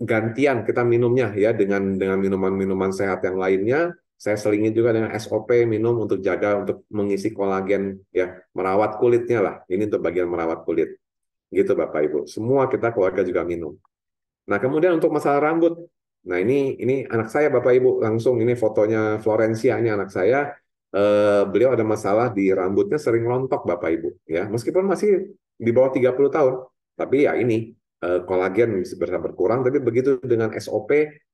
gantian kita minumnya ya dengan dengan minuman-minuman sehat yang lainnya saya selingin juga dengan SOP minum untuk jaga untuk mengisi kolagen ya merawat kulitnya lah ini untuk bagian merawat kulit gitu bapak ibu semua kita keluarga juga minum nah kemudian untuk masalah rambut nah ini ini anak saya bapak ibu langsung ini fotonya Florencia ini anak saya eh, beliau ada masalah di rambutnya sering lontok bapak ibu ya meskipun masih di bawah 30 tahun tapi ya ini eh, kolagen bisa berkurang tapi begitu dengan SOP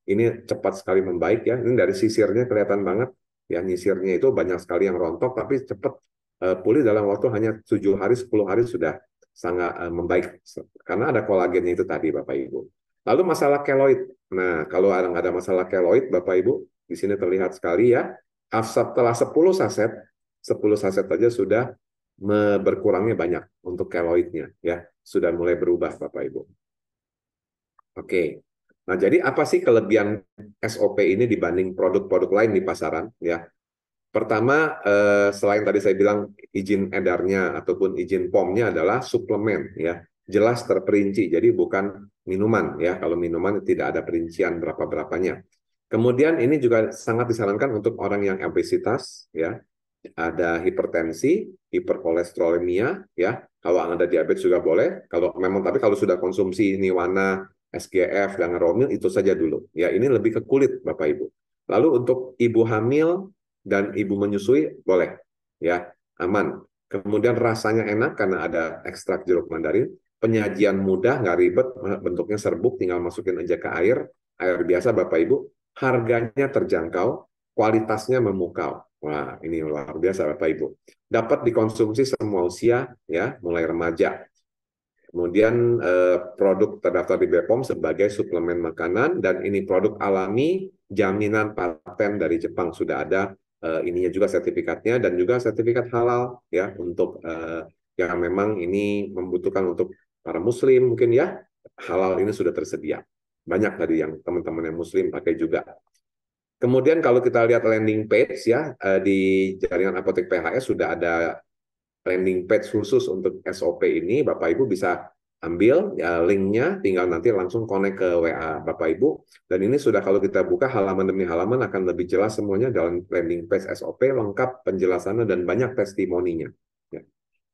ini cepat sekali membaik ya. Ini dari sisirnya kelihatan banget. Ya nyisirnya itu banyak sekali yang rontok, tapi cepat uh, pulih dalam waktu hanya tujuh hari, 10 hari sudah sangat uh, membaik karena ada kolagennya itu tadi Bapak Ibu. Lalu masalah keloid. Nah, kalau ada ada masalah keloid Bapak Ibu, di sini terlihat sekali ya. telah 10 saset, 10 saset saja sudah berkurangnya banyak untuk keloidnya ya, sudah mulai berubah Bapak Ibu. Oke. Nah, jadi apa sih kelebihan SOP ini dibanding produk-produk lain di pasaran ya? Pertama, eh, selain tadi saya bilang izin edarnya ataupun izin pomnya adalah suplemen ya. Jelas terperinci, jadi bukan minuman ya. Kalau minuman tidak ada perincian berapa-berapanya. Kemudian ini juga sangat disarankan untuk orang yang obesitas ya. Ada hipertensi, hiperkolesterolemia ya. Kalau Anda diabetes juga boleh. Kalau memang tapi kalau sudah konsumsi ini warna SGF dengan Romil itu saja dulu. Ya ini lebih ke kulit Bapak Ibu. Lalu untuk ibu hamil dan ibu menyusui boleh ya aman. Kemudian rasanya enak karena ada ekstrak jeruk mandarin. Penyajian mudah, nggak ribet, bentuknya serbuk, tinggal masukin aja ke air, air biasa Bapak Ibu. Harganya terjangkau, kualitasnya memukau. Wah, ini luar biasa Bapak Ibu. Dapat dikonsumsi semua usia ya, mulai remaja Kemudian eh, produk terdaftar di BPOM sebagai suplemen makanan dan ini produk alami jaminan paten dari Jepang sudah ada eh, ininya juga sertifikatnya dan juga sertifikat halal ya untuk eh, yang memang ini membutuhkan untuk para muslim mungkin ya halal ini sudah tersedia. Banyak tadi yang teman-teman yang muslim pakai juga. Kemudian kalau kita lihat landing page ya eh, di jaringan apotek PHS sudah ada landing page khusus untuk SOP ini Bapak Ibu bisa ambil ya, linknya, tinggal nanti langsung connect ke WA Bapak Ibu. Dan ini sudah kalau kita buka halaman demi halaman akan lebih jelas semuanya dalam landing page SOP lengkap penjelasannya dan banyak testimoninya. Ya.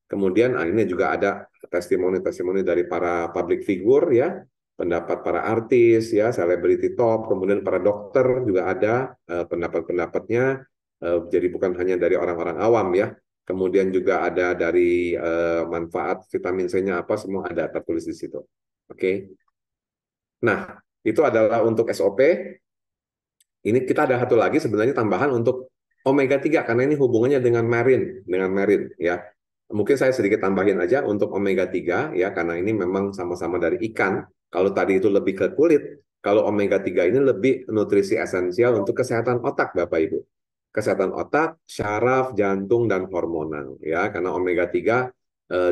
Kemudian ah, ini juga ada testimoni-testimoni dari para public figure ya, pendapat para artis ya, selebriti top, kemudian para dokter juga ada eh, pendapat-pendapatnya. Eh, jadi bukan hanya dari orang-orang awam ya, kemudian juga ada dari uh, manfaat vitamin C-nya apa semua ada tertulis di situ. Oke. Okay? Nah, itu adalah untuk SOP. Ini kita ada satu lagi sebenarnya tambahan untuk omega 3 karena ini hubungannya dengan marin, dengan marin ya. Mungkin saya sedikit tambahin aja untuk omega 3 ya karena ini memang sama-sama dari ikan. Kalau tadi itu lebih ke kulit, kalau omega 3 ini lebih nutrisi esensial untuk kesehatan otak Bapak Ibu kesehatan otak, syaraf, jantung, dan hormonal. ya Karena omega-3 eh,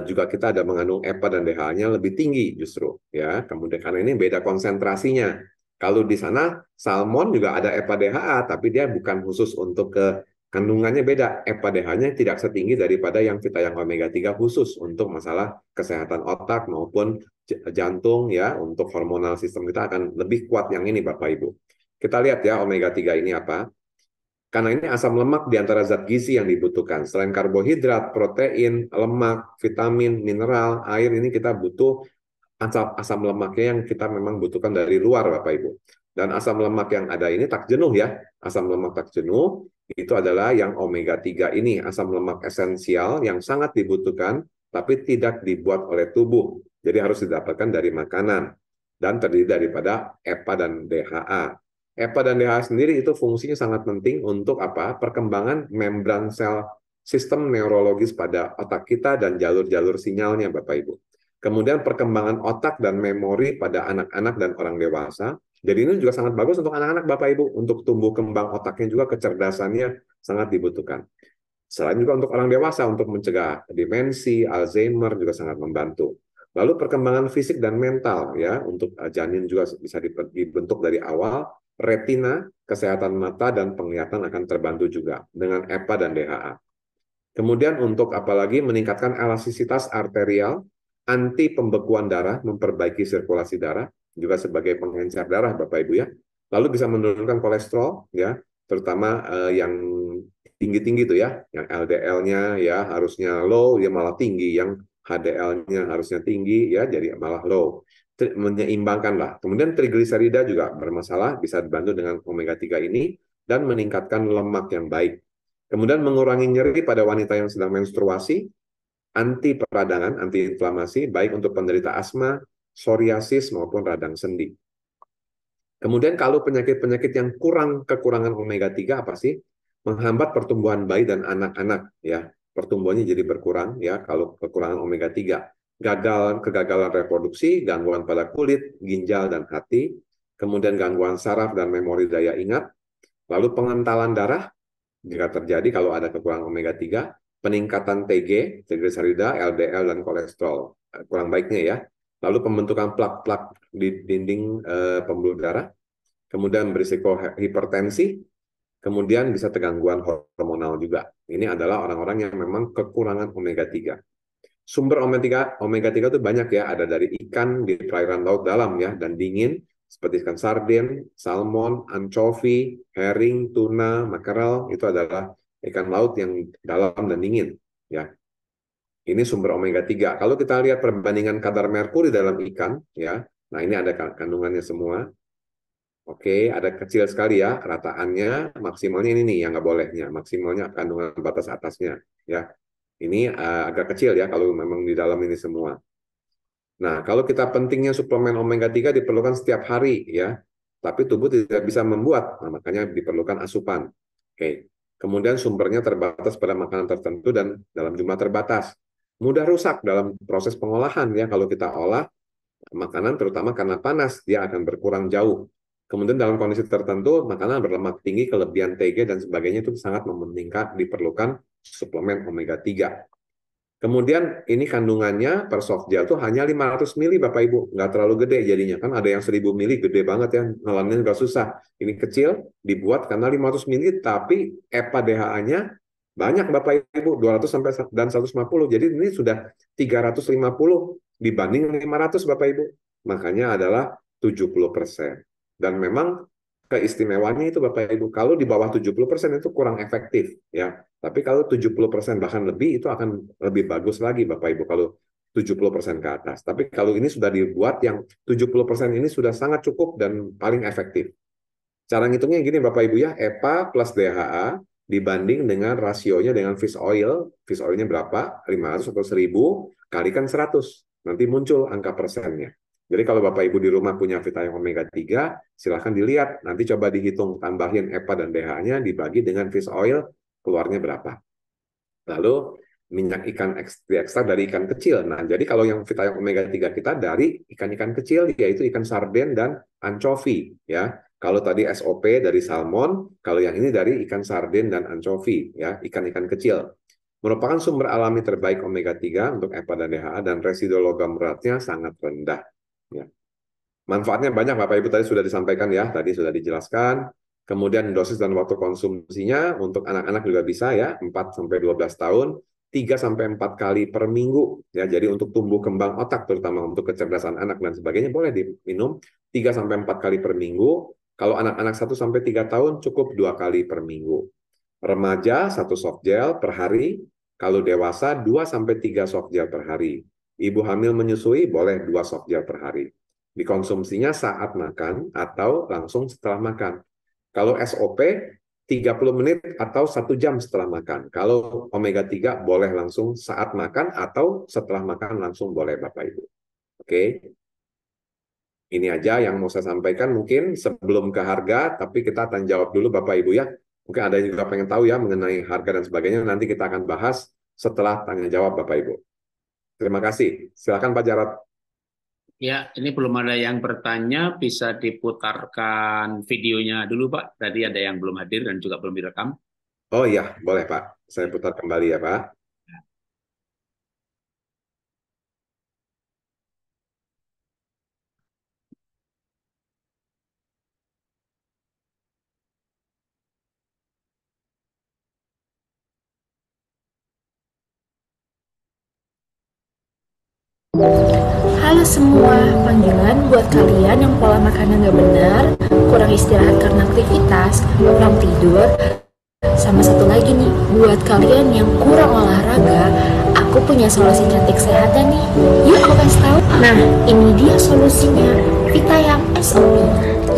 juga kita ada mengandung EPA dan DHA-nya lebih tinggi justru. ya Kemudian karena ini beda konsentrasinya. Kalau di sana salmon juga ada EPA DHA, tapi dia bukan khusus untuk ke kandungannya beda. EPA-DHA-nya tidak setinggi daripada yang kita yang omega 3 khusus untuk masalah kesehatan otak maupun jantung ya untuk hormonal sistem kita akan lebih kuat yang ini Bapak Ibu. Kita lihat ya omega 3 ini apa? Karena ini asam lemak di antara zat gizi yang dibutuhkan. Selain karbohidrat, protein, lemak, vitamin, mineral, air, ini kita butuh asam, asam lemaknya yang kita memang butuhkan dari luar, Bapak Ibu. Dan asam lemak yang ada ini tak jenuh ya. Asam lemak tak jenuh itu adalah yang omega 3 ini, asam lemak esensial yang sangat dibutuhkan tapi tidak dibuat oleh tubuh. Jadi harus didapatkan dari makanan dan terdiri daripada EPA dan DHA. EPA dan DHA sendiri itu fungsinya sangat penting untuk apa? Perkembangan membran sel sistem neurologis pada otak kita dan jalur-jalur sinyalnya, Bapak Ibu. Kemudian perkembangan otak dan memori pada anak-anak dan orang dewasa. Jadi ini juga sangat bagus untuk anak-anak Bapak Ibu untuk tumbuh kembang otaknya juga kecerdasannya sangat dibutuhkan. Selain juga untuk orang dewasa untuk mencegah demensi, Alzheimer juga sangat membantu. Lalu perkembangan fisik dan mental ya untuk eh, janin juga bisa dibentuk dari awal retina, kesehatan mata, dan penglihatan akan terbantu juga dengan EPA dan DHA. Kemudian untuk apalagi meningkatkan elastisitas arterial, anti pembekuan darah, memperbaiki sirkulasi darah, juga sebagai pengencer darah Bapak Ibu ya. Lalu bisa menurunkan kolesterol ya, terutama eh, yang tinggi-tinggi tuh ya, yang LDL-nya ya harusnya low, ya malah tinggi, yang HDL-nya harusnya tinggi ya jadi malah low menyeimbangkan lah. Kemudian trigliserida juga bermasalah bisa dibantu dengan omega 3 ini dan meningkatkan lemak yang baik. Kemudian mengurangi nyeri pada wanita yang sedang menstruasi, anti peradangan, anti inflamasi baik untuk penderita asma, psoriasis maupun radang sendi. Kemudian kalau penyakit-penyakit yang kurang kekurangan omega 3 apa sih? Menghambat pertumbuhan bayi dan anak-anak ya. Pertumbuhannya jadi berkurang ya kalau kekurangan omega 3 gagal kegagalan reproduksi, gangguan pada kulit, ginjal dan hati, kemudian gangguan saraf dan memori daya ingat, lalu pengentalan darah jika terjadi kalau ada kekurangan omega 3, peningkatan TG, trigliserida, LDL dan kolesterol. Eh, kurang baiknya ya. Lalu pembentukan plak-plak di dinding eh, pembuluh darah, kemudian berisiko hipertensi, kemudian bisa tergangguan hormonal juga. Ini adalah orang-orang yang memang kekurangan omega 3. Sumber omega 3, omega 3 itu banyak ya, ada dari ikan di perairan laut dalam ya dan dingin seperti ikan sarden, salmon, anchovy, herring, tuna, makarel itu adalah ikan laut yang dalam dan dingin ya. Ini sumber omega 3. Kalau kita lihat perbandingan kadar merkuri dalam ikan ya. Nah, ini ada kandungannya semua. Oke, ada kecil sekali ya rataannya, maksimalnya ini nih yang nggak bolehnya, maksimalnya kandungan batas atasnya ya ini uh, agak kecil ya kalau memang di dalam ini semua. Nah, kalau kita pentingnya suplemen omega 3 diperlukan setiap hari ya, tapi tubuh tidak bisa membuat, nah, makanya diperlukan asupan. Oke. Okay. Kemudian sumbernya terbatas pada makanan tertentu dan dalam jumlah terbatas. Mudah rusak dalam proses pengolahan ya kalau kita olah makanan terutama karena panas dia akan berkurang jauh. Kemudian dalam kondisi tertentu makanan berlemak tinggi, kelebihan TG dan sebagainya itu sangat meningkat diperlukan suplemen omega 3. Kemudian ini kandungannya per soft gel tuh hanya 500 mili Bapak Ibu, nggak terlalu gede jadinya kan ada yang 1000 mili gede banget ya, nelannya nggak susah. Ini kecil dibuat karena 500 mili tapi EPA DHA-nya banyak Bapak Ibu 200 sampai dan 150. Jadi ini sudah 350 dibanding 500 Bapak Ibu. Makanya adalah 70%. Dan memang keistimewaannya itu Bapak Ibu. Kalau di bawah 70% itu kurang efektif ya. Tapi kalau 70% bahkan lebih itu akan lebih bagus lagi Bapak Ibu kalau 70% ke atas. Tapi kalau ini sudah dibuat yang 70% ini sudah sangat cukup dan paling efektif. Cara ngitungnya gini Bapak Ibu ya, EPA plus DHA dibanding dengan rasionya dengan fish oil. Fish oilnya berapa? 500 atau 1000 kalikan 100. Nanti muncul angka persennya. Jadi kalau Bapak Ibu di rumah punya vitamin omega 3, silahkan dilihat. Nanti coba dihitung, tambahin EPA dan DHA-nya dibagi dengan fish oil, keluarnya berapa. Lalu minyak ikan diekstrak dari ikan kecil. Nah, jadi kalau yang vitamin omega 3 kita dari ikan-ikan kecil, yaitu ikan sarden dan anchovy. Ya, kalau tadi SOP dari salmon, kalau yang ini dari ikan sarden dan anchovy, ya, ikan-ikan kecil. Merupakan sumber alami terbaik omega 3 untuk EPA dan DHA dan residu logam beratnya sangat rendah. Ya. Manfaatnya banyak Bapak Ibu tadi sudah disampaikan ya, tadi sudah dijelaskan. Kemudian dosis dan waktu konsumsinya untuk anak-anak juga bisa ya, 4 sampai 12 tahun, 3 sampai 4 kali per minggu ya. Jadi untuk tumbuh kembang otak terutama untuk kecerdasan anak dan sebagainya boleh diminum 3 sampai 4 kali per minggu. Kalau anak-anak 1 sampai 3 tahun cukup dua kali per minggu. Remaja satu soft gel per hari, kalau dewasa 2 sampai 3 soft gel per hari. Ibu hamil menyusui boleh dua soft gel per hari. Dikonsumsinya saat makan atau langsung setelah makan. Kalau SOP 30 menit atau satu jam setelah makan. Kalau omega 3 boleh langsung saat makan atau setelah makan langsung boleh Bapak Ibu. Oke. Okay. Ini aja yang mau saya sampaikan mungkin sebelum ke harga tapi kita akan jawab dulu Bapak Ibu ya. Mungkin ada yang juga pengen tahu ya mengenai harga dan sebagainya nanti kita akan bahas setelah tanya jawab Bapak Ibu. Terima kasih. Silakan Pak Jarot. Ya, ini belum ada yang bertanya, bisa diputarkan videonya dulu Pak. Tadi ada yang belum hadir dan juga belum direkam. Oh iya, boleh Pak. Saya putar kembali ya Pak. Halo semua, panggilan buat kalian yang pola makannya nggak benar, kurang istirahat karena aktivitas, kurang tidur, sama satu lagi nih, buat kalian yang kurang olahraga, aku punya solusi cantik sehatnya nih. Yuk aku kasih tahu. Nah, ini dia solusinya, Vita yang SOP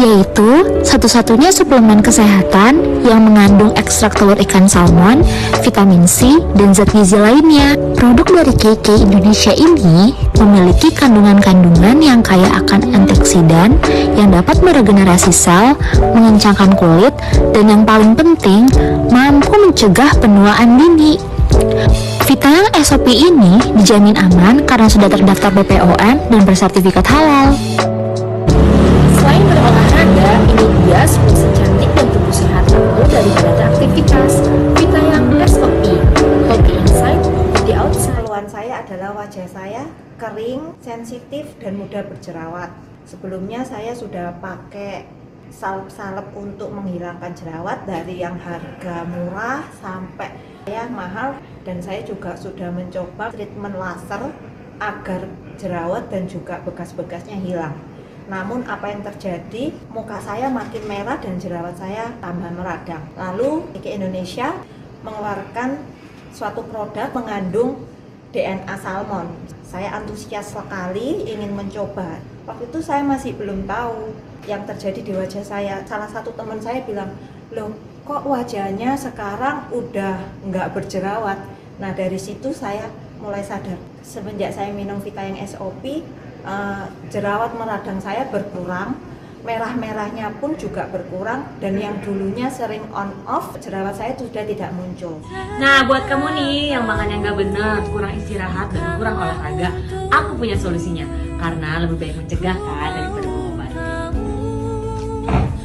yaitu satu-satunya suplemen kesehatan yang mengandung ekstrak telur ikan salmon, vitamin C, dan zat gizi lainnya. Produk dari KK Indonesia ini memiliki kandungan-kandungan yang kaya akan antioksidan yang dapat meregenerasi sel, mengencangkan kulit, dan yang paling penting, mampu mencegah penuaan dini. Vitalang SOP ini dijamin aman karena sudah terdaftar BPOM dan bersertifikat halal. sensitif dan mudah berjerawat. Sebelumnya saya sudah pakai salep-salep untuk menghilangkan jerawat dari yang harga murah sampai yang mahal dan saya juga sudah mencoba treatment laser agar jerawat dan juga bekas-bekasnya hilang. Namun apa yang terjadi, muka saya makin merah dan jerawat saya tambah meradang. Lalu IKI Indonesia mengeluarkan suatu produk mengandung DNA salmon. Saya antusias sekali ingin mencoba. Waktu itu saya masih belum tahu yang terjadi di wajah saya. Salah satu teman saya bilang, loh kok wajahnya sekarang udah nggak berjerawat. Nah dari situ saya mulai sadar. Semenjak saya minum Vita yang SOP, eh, jerawat meradang saya berkurang merah-merahnya pun juga berkurang dan yang dulunya sering on off jerawat saya sudah tidak muncul nah buat kamu nih yang makan yang gak bener kurang istirahat dan kurang olahraga aku punya solusinya karena lebih baik mencegah kan daripada mengobati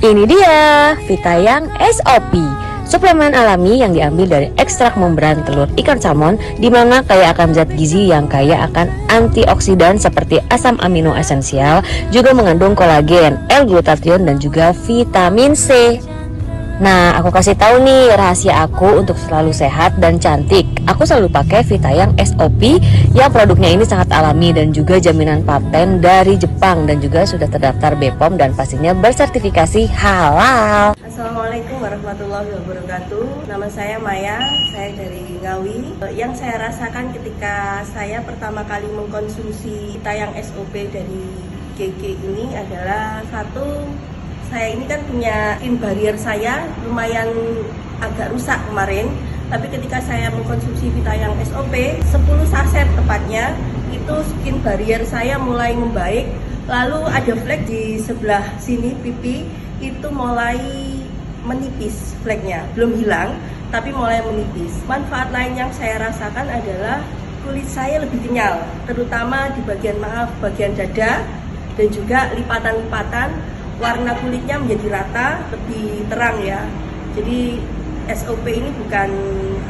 ini dia Vitayang SOP Suplemen alami yang diambil dari ekstrak membran telur ikan salmon di mana kaya akan zat gizi yang kaya akan antioksidan seperti asam amino esensial, juga mengandung kolagen, L-glutathione dan juga vitamin C. Nah, aku kasih tahu nih rahasia aku untuk selalu sehat dan cantik. Aku selalu pakai Vitayang SOP yang produknya ini sangat alami dan juga jaminan paten dari Jepang dan juga sudah terdaftar BPOM dan pastinya bersertifikasi halal. Assalamualaikum warahmatullahi wabarakatuh. Nama saya Maya, saya dari Ngawi. Eh, yang saya rasakan ketika saya pertama kali mengkonsumsi tayang SOP dari GG ini adalah satu saya ini kan punya skin barrier saya lumayan agak rusak kemarin tapi ketika saya mengkonsumsi Vitayang SOP 10 saset tepatnya itu skin barrier saya mulai membaik lalu ada flek di sebelah sini pipi itu mulai menipis fleknya, belum hilang tapi mulai menipis. Manfaat lain yang saya rasakan adalah kulit saya lebih kenyal, terutama di bagian maaf, bagian dada dan juga lipatan-lipatan warna kulitnya menjadi rata, lebih terang ya. Jadi SOP ini bukan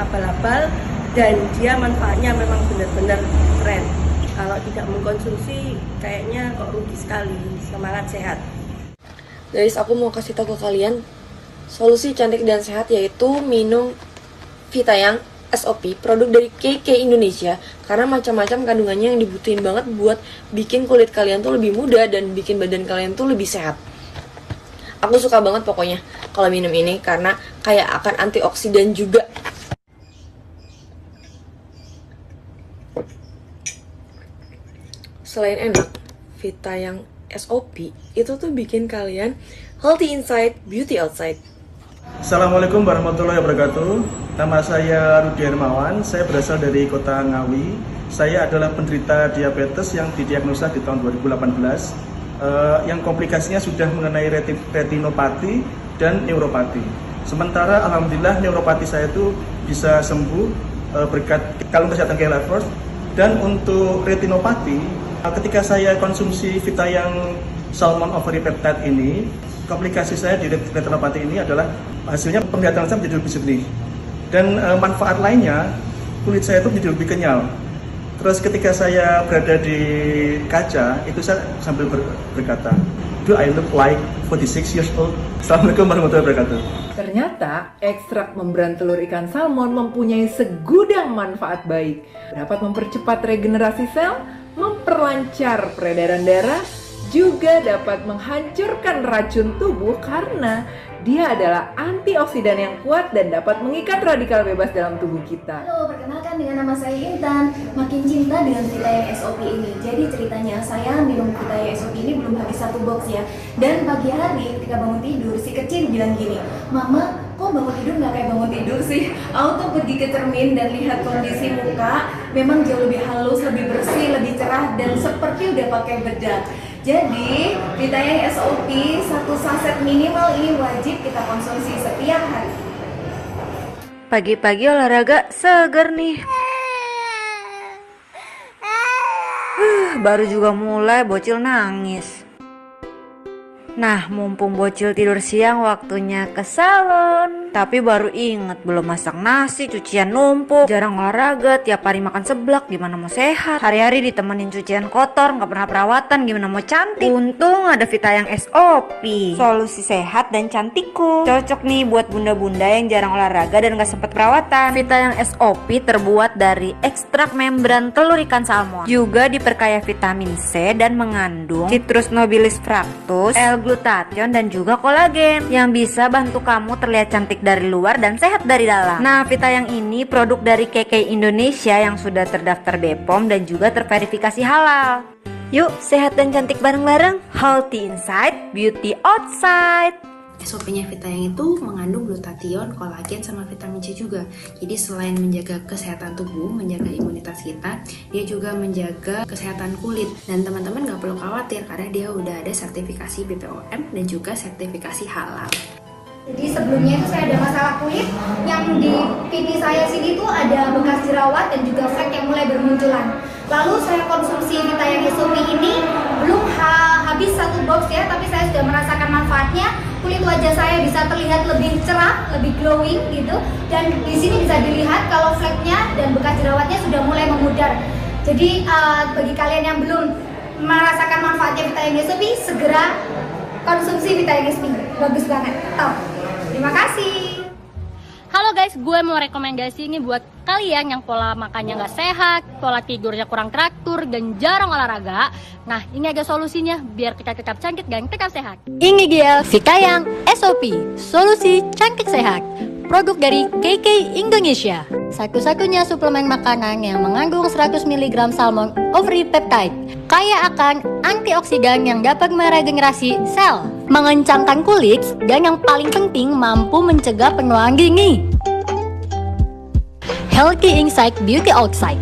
abal-abal dan dia manfaatnya memang benar-benar keren. Kalau tidak mengkonsumsi kayaknya kok rugi sekali. Semangat sehat. Guys, aku mau kasih tahu ke kalian Solusi cantik dan sehat yaitu minum Vitayang SOP, produk dari KK Indonesia karena macam-macam kandungannya yang dibutuhin banget buat bikin kulit kalian tuh lebih muda dan bikin badan kalian tuh lebih sehat. Aku suka banget pokoknya kalau minum ini karena kayak akan antioksidan juga. Selain enak, Vita yang SOP itu tuh bikin kalian healthy inside, beauty outside. Assalamualaikum warahmatullahi wabarakatuh. Nama saya Rudi Hermawan, saya berasal dari kota Ngawi. Saya adalah penderita diabetes yang didiagnosa di tahun 2018, Uh, eh, yang komplikasinya sudah mengenai retinopati dan neuropati. Sementara alhamdulillah neuropati saya itu bisa sembuh uh, berkat kalung kesehatan Kayla First. Dan untuk retinopati, eh, ketika saya konsumsi Vita yang Salmon Ovary ini, Komplikasi saya di retinopati ini adalah hasilnya penglihatan saya menjadi lebih jernih. Dan e, manfaat lainnya, kulit saya itu menjadi lebih kenyal. Terus ketika saya berada di kaca, itu saya sambil ber berkata, Do I look like 46 years old? Assalamualaikum warahmatullahi wabarakatuh. Ternyata, ekstrak membran telur ikan salmon mempunyai segudang manfaat baik. Dapat mempercepat regenerasi sel, memperlancar peredaran darah, juga dapat menghancurkan racun tubuh karena dia adalah antioksidan yang kuat dan dapat mengikat radikal bebas dalam tubuh kita. Halo, perkenalkan dengan nama saya Intan. Makin cinta dengan yang SOP ini. Jadi ceritanya saya minum yang SOP ini belum habis satu box ya. Dan pagi hari ketika bangun tidur si kecil bilang gini, Mama kok bangun tidur nggak kayak bangun tidur sih? Auto pergi ke cermin dan lihat kondisi muka memang jauh lebih halus, lebih bersih, lebih cerah dan seperti udah pakai bedak jadi yang SOP satu saset minimal ini wajib kita konsumsi setiap hari. Pagi-pagi olahraga seger nih. Huh, baru juga mulai bocil nangis. Nah, mumpung bocil tidur siang waktunya ke salon. Tapi baru inget belum masak nasi, cucian numpuk, jarang olahraga, tiap hari makan seblak, gimana mau sehat? Hari-hari ditemenin cucian kotor, nggak pernah perawatan, gimana mau cantik? Untung ada Vita yang SOP. Solusi sehat dan cantikku. Cocok nih buat bunda-bunda yang jarang olahraga dan nggak sempat perawatan. Vita yang SOP terbuat dari ekstrak membran telur ikan salmon. Juga diperkaya vitamin C dan mengandung citrus nobilis fructus, L glutathione dan juga kolagen yang bisa bantu kamu terlihat cantik dari luar dan sehat dari dalam. Nah, Vita yang ini produk dari KK Indonesia yang sudah terdaftar BPOM dan juga terverifikasi halal. Yuk, sehat dan cantik bareng-bareng. Healthy inside, beauty outside. SOP-nya yang itu mengandung glutathione, kolagen, sama vitamin C juga. Jadi selain menjaga kesehatan tubuh, menjaga imunitas kita, dia juga menjaga kesehatan kulit. Dan teman-teman nggak perlu khawatir karena dia udah ada sertifikasi BPOM dan juga sertifikasi halal. Jadi sebelumnya itu saya ada masalah kulit yang di pipi saya sini tuh ada bekas jerawat dan juga flek yang mulai bermunculan. Lalu saya konsumsi yang Isomi ini belum ha habis satu box ya, tapi saya sudah merasakan manfaatnya wajah saya bisa terlihat lebih cerah, lebih glowing gitu. Dan di sini bisa dilihat kalau fleknya dan bekas jerawatnya sudah mulai memudar. Jadi uh, bagi kalian yang belum merasakan manfaatnya vitamin SP, segera konsumsi vitamin SP. Bagus banget, top. Terima kasih. Halo guys, gue mau rekomendasi ini buat kalian yang pola makannya nggak sehat, pola tidurnya kurang teratur, dan jarang olahraga. Nah, ini ada solusinya biar kita tetap cangkit dan tetap sehat. Ini dia Vika yang SOP, Solusi Cangkit Sehat produk dari KK Indonesia. Satu-satunya suplemen makanan yang mengandung 100 mg salmon ovary peptide, kaya akan antioksidan yang dapat meregenerasi sel, mengencangkan kulit, dan yang paling penting mampu mencegah penuaan dini. Healthy Inside Beauty Outside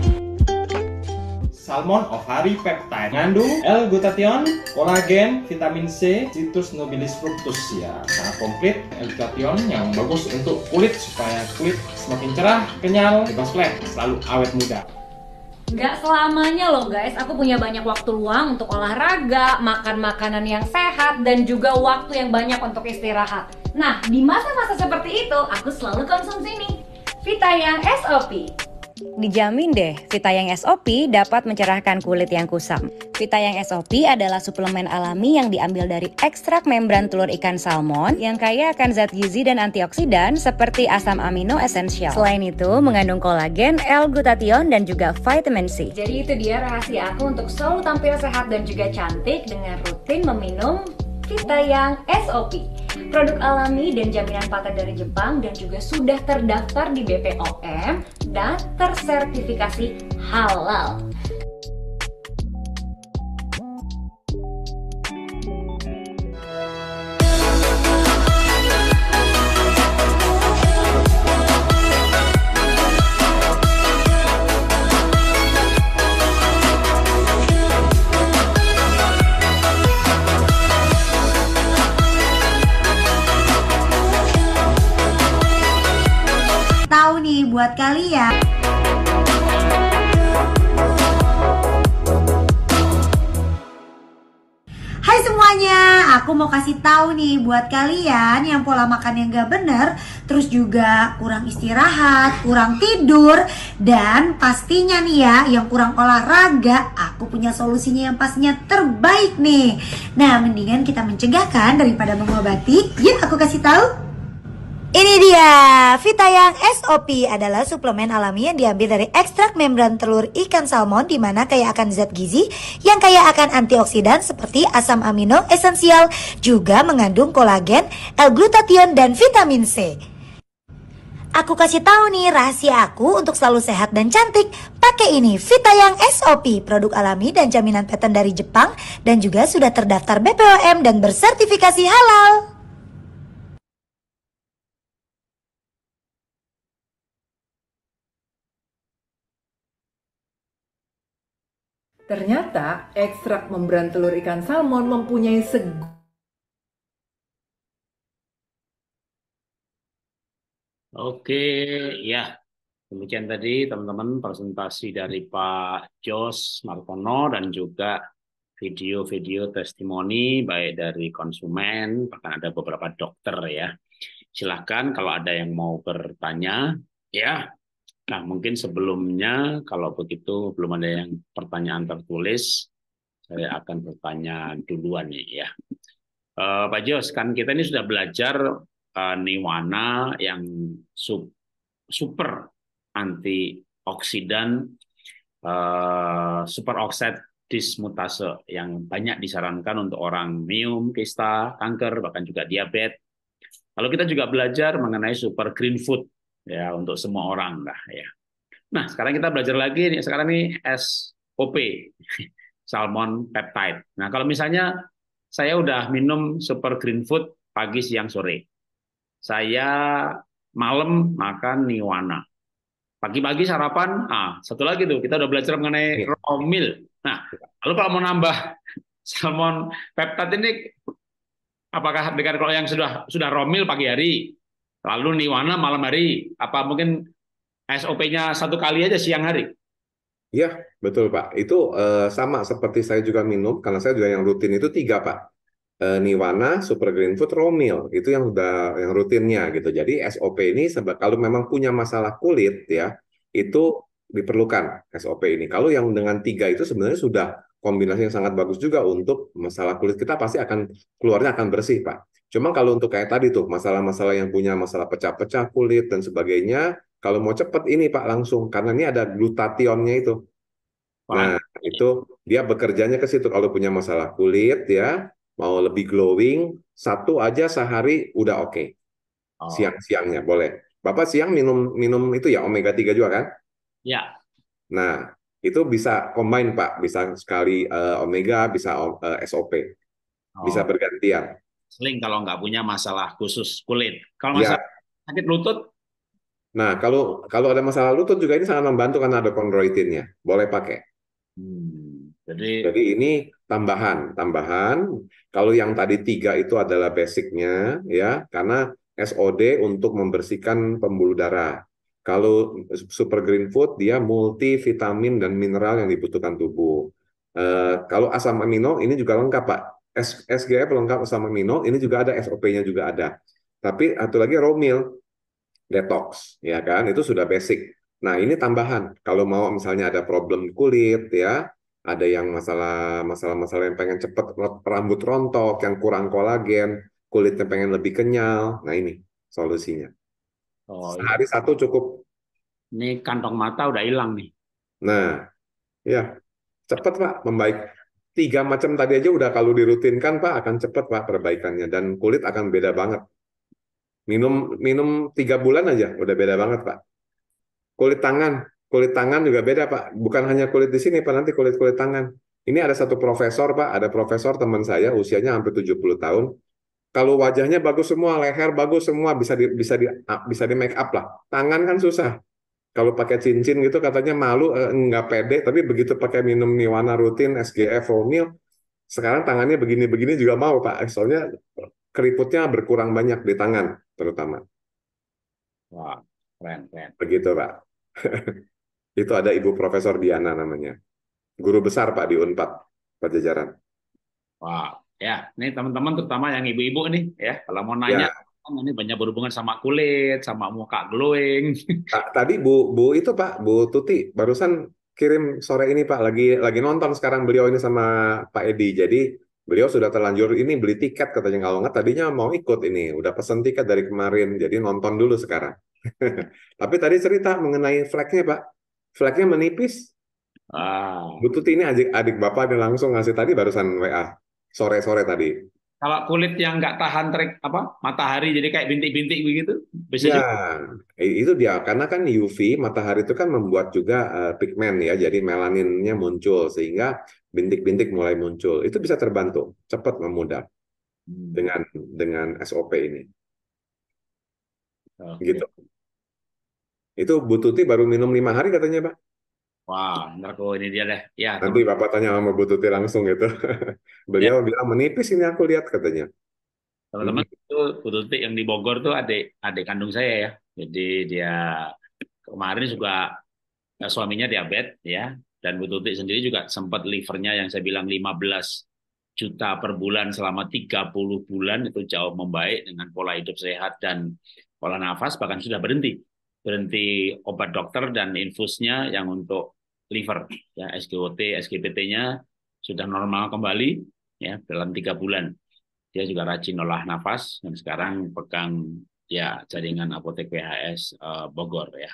salmon ovary peptide mengandung L-glutathione, kolagen, vitamin C, citrus nobilis fructus ya sangat komplit L-glutathione yang bagus untuk kulit supaya kulit semakin cerah, kenyal, bebas flek, selalu awet muda. Gak selamanya loh guys, aku punya banyak waktu luang untuk olahraga, makan makanan yang sehat, dan juga waktu yang banyak untuk istirahat. Nah, di masa-masa seperti itu, aku selalu konsumsi nih, Vita yang SOP. Dijamin deh, Vita Yang SOP dapat mencerahkan kulit yang kusam. Vita Yang SOP adalah suplemen alami yang diambil dari ekstrak membran telur ikan salmon yang kaya akan zat gizi dan antioksidan seperti asam amino esensial. Selain itu, mengandung kolagen, L-glutathione, dan juga vitamin C. Jadi itu dia rahasia aku untuk selalu tampil sehat dan juga cantik dengan rutin meminum kita yang SOP produk alami dan jaminan paten dari Jepang dan juga sudah terdaftar di BPOM dan tersertifikasi halal. buat kalian. Hai semuanya, aku mau kasih tahu nih buat kalian yang pola makan yang gak bener, terus juga kurang istirahat, kurang tidur, dan pastinya nih ya yang kurang olahraga, aku punya solusinya yang pastinya terbaik nih. Nah, mendingan kita mencegahkan daripada mengobati. Yuk, aku kasih tahu. Ini dia, Vita yang SOP adalah suplemen alami yang diambil dari ekstrak membran telur ikan salmon di mana kaya akan zat gizi yang kaya akan antioksidan seperti asam amino esensial, juga mengandung kolagen, L-glutathione dan vitamin C. Aku kasih tahu nih rahasia aku untuk selalu sehat dan cantik. Pakai ini Vita yang SOP, produk alami dan jaminan paten dari Jepang dan juga sudah terdaftar BPOM dan bersertifikasi halal. Ternyata ekstrak membran telur ikan salmon mempunyai segi. Oke, ya. Demikian tadi teman-teman presentasi dari Pak Jos Martono dan juga video-video testimoni baik dari konsumen, bahkan ada beberapa dokter ya. Silahkan kalau ada yang mau bertanya, ya Nah, mungkin sebelumnya, kalau begitu belum ada yang pertanyaan tertulis, saya akan bertanya duluan nih ya. Uh, Pak Jos, kan kita ini sudah belajar uh, eh, niwana yang sub, super antioksidan, uh, super oksid dismutase yang banyak disarankan untuk orang mium, kista, kanker, bahkan juga diabetes. kalau kita juga belajar mengenai super green food ya untuk semua orang lah ya. Nah sekarang kita belajar lagi nih sekarang ini SOP salmon peptide. Nah kalau misalnya saya udah minum super green food pagi siang sore, saya malam makan niwana, pagi-pagi sarapan ah satu lagi tuh kita udah belajar mengenai iya. raw meal. Nah iya. lalu kalau mau nambah salmon peptide ini apakah dengan kalau yang sudah sudah raw meal pagi hari Lalu niwana malam hari, apa mungkin SOP-nya satu kali aja siang hari? Iya, betul Pak. Itu uh, sama seperti saya juga minum, karena saya juga yang rutin itu tiga Pak. Uh, eh, niwana, Super Green Food, Romil. Itu yang udah yang rutinnya gitu. Jadi SOP ini kalau memang punya masalah kulit ya, itu diperlukan SOP ini. Kalau yang dengan tiga itu sebenarnya sudah kombinasi yang sangat bagus juga untuk masalah kulit kita pasti akan keluarnya akan bersih Pak. Cuma kalau untuk kayak tadi tuh, masalah-masalah yang punya masalah pecah-pecah kulit dan sebagainya, kalau mau cepat ini Pak langsung, karena ini ada glutationnya itu. Nah, iya. itu dia bekerjanya ke situ. Kalau punya masalah kulit ya, mau lebih glowing, satu aja sehari udah oke. Okay. Oh. Siang-siangnya boleh. Bapak siang minum minum itu ya omega 3 juga kan? Ya. Nah, itu bisa combine Pak, bisa sekali uh, omega, bisa uh, eh, SOP. Oh. Bisa bergantian seling kalau nggak punya masalah khusus kulit. Kalau ya. masalah yeah. sakit lutut? Nah, kalau kalau ada masalah lutut juga ini sangat membantu karena ada kondroitinnya. Boleh pakai. Hmm, jadi Jadi ini tambahan, tambahan. Kalau yang tadi tiga itu adalah basicnya ya, karena SOD untuk membersihkan pembuluh darah. Kalau Super Green Food dia multivitamin dan mineral yang dibutuhkan tubuh. Uh, kalau asam amino ini juga lengkap Pak. SGF pelengkap sama Mino, ini juga ada SOP-nya juga ada. Tapi satu lagi raw meal, detox, ya kan? Itu sudah basic. Nah, ini tambahan. Kalau mau misalnya ada problem kulit ya, ada yang masalah masalah-masalah yang pengen cepat rambut rontok, yang kurang kolagen, kulitnya pengen lebih kenyal. Nah, ini solusinya. Oh, iya. Sehari iya. satu cukup. Ini kantong mata udah hilang nih. Nah, ya. Cepat, Pak, membaik tiga macam tadi aja udah kalau dirutinkan Pak akan cepat Pak perbaikannya dan kulit akan beda banget. Minum minum tiga bulan aja udah beda banget Pak. Kulit tangan, kulit tangan juga beda Pak. Bukan hanya kulit di sini Pak nanti kulit kulit tangan. Ini ada satu profesor Pak, ada profesor teman saya usianya hampir 70 tahun. Kalau wajahnya bagus semua, leher bagus semua bisa di, bisa di bisa di make up lah. Tangan kan susah kalau pakai cincin gitu katanya malu eh, nggak pede tapi begitu pakai minum niwana rutin SGF formil sekarang tangannya begini-begini juga mau Pak soalnya keriputnya berkurang banyak di tangan terutama wah keren keren begitu Pak itu ada Ibu Profesor Diana namanya guru besar Pak di Unpad Pajajaran wah ya ini teman-teman terutama yang ibu-ibu nih ya kalau mau nanya ya Oh, ini banyak berhubungan sama kulit, sama muka glowing. Nah, tadi Bu Bu itu Pak, Bu Tuti barusan kirim sore ini Pak lagi lagi nonton sekarang beliau ini sama Pak Edi. Jadi beliau sudah terlanjur ini beli tiket katanya kalau nggak tadinya mau ikut ini udah pesen tiket dari kemarin jadi nonton dulu sekarang. Tapi tadi cerita mengenai flagnya Pak, flagnya menipis. Ah. Bu Tuti ini adik, adik bapak yang langsung ngasih tadi barusan WA sore-sore tadi kalau kulit yang nggak tahan terik apa matahari jadi kayak bintik-bintik begitu bisa ya, juga. itu dia karena kan UV matahari itu kan membuat juga uh, pigmen ya jadi melaninnya muncul sehingga bintik-bintik mulai muncul itu bisa terbantu cepat memudar hmm. dengan dengan SOP ini okay. gitu itu Bu Tuti baru minum lima hari katanya pak Wah, ntar aku ini dia deh. Ya. Nanti teman. bapak tanya sama Bu Tuti langsung gitu. Beliau ya. bilang menipis ini aku lihat katanya. Teman-teman hmm. itu Bu Tuti yang di Bogor tuh adik adik kandung saya ya. Jadi dia kemarin juga ya, suaminya diabetes ya dan Bu Tuti sendiri juga sempat livernya yang saya bilang 15 juta per bulan selama 30 bulan itu jauh membaik dengan pola hidup sehat dan pola nafas bahkan sudah berhenti berhenti obat dokter dan infusnya yang untuk liver ya SGOT SGPT-nya sudah normal kembali ya dalam tiga bulan dia juga rajin olah nafas dan sekarang pegang ya jaringan apotek PHS uh, eh, Bogor ya.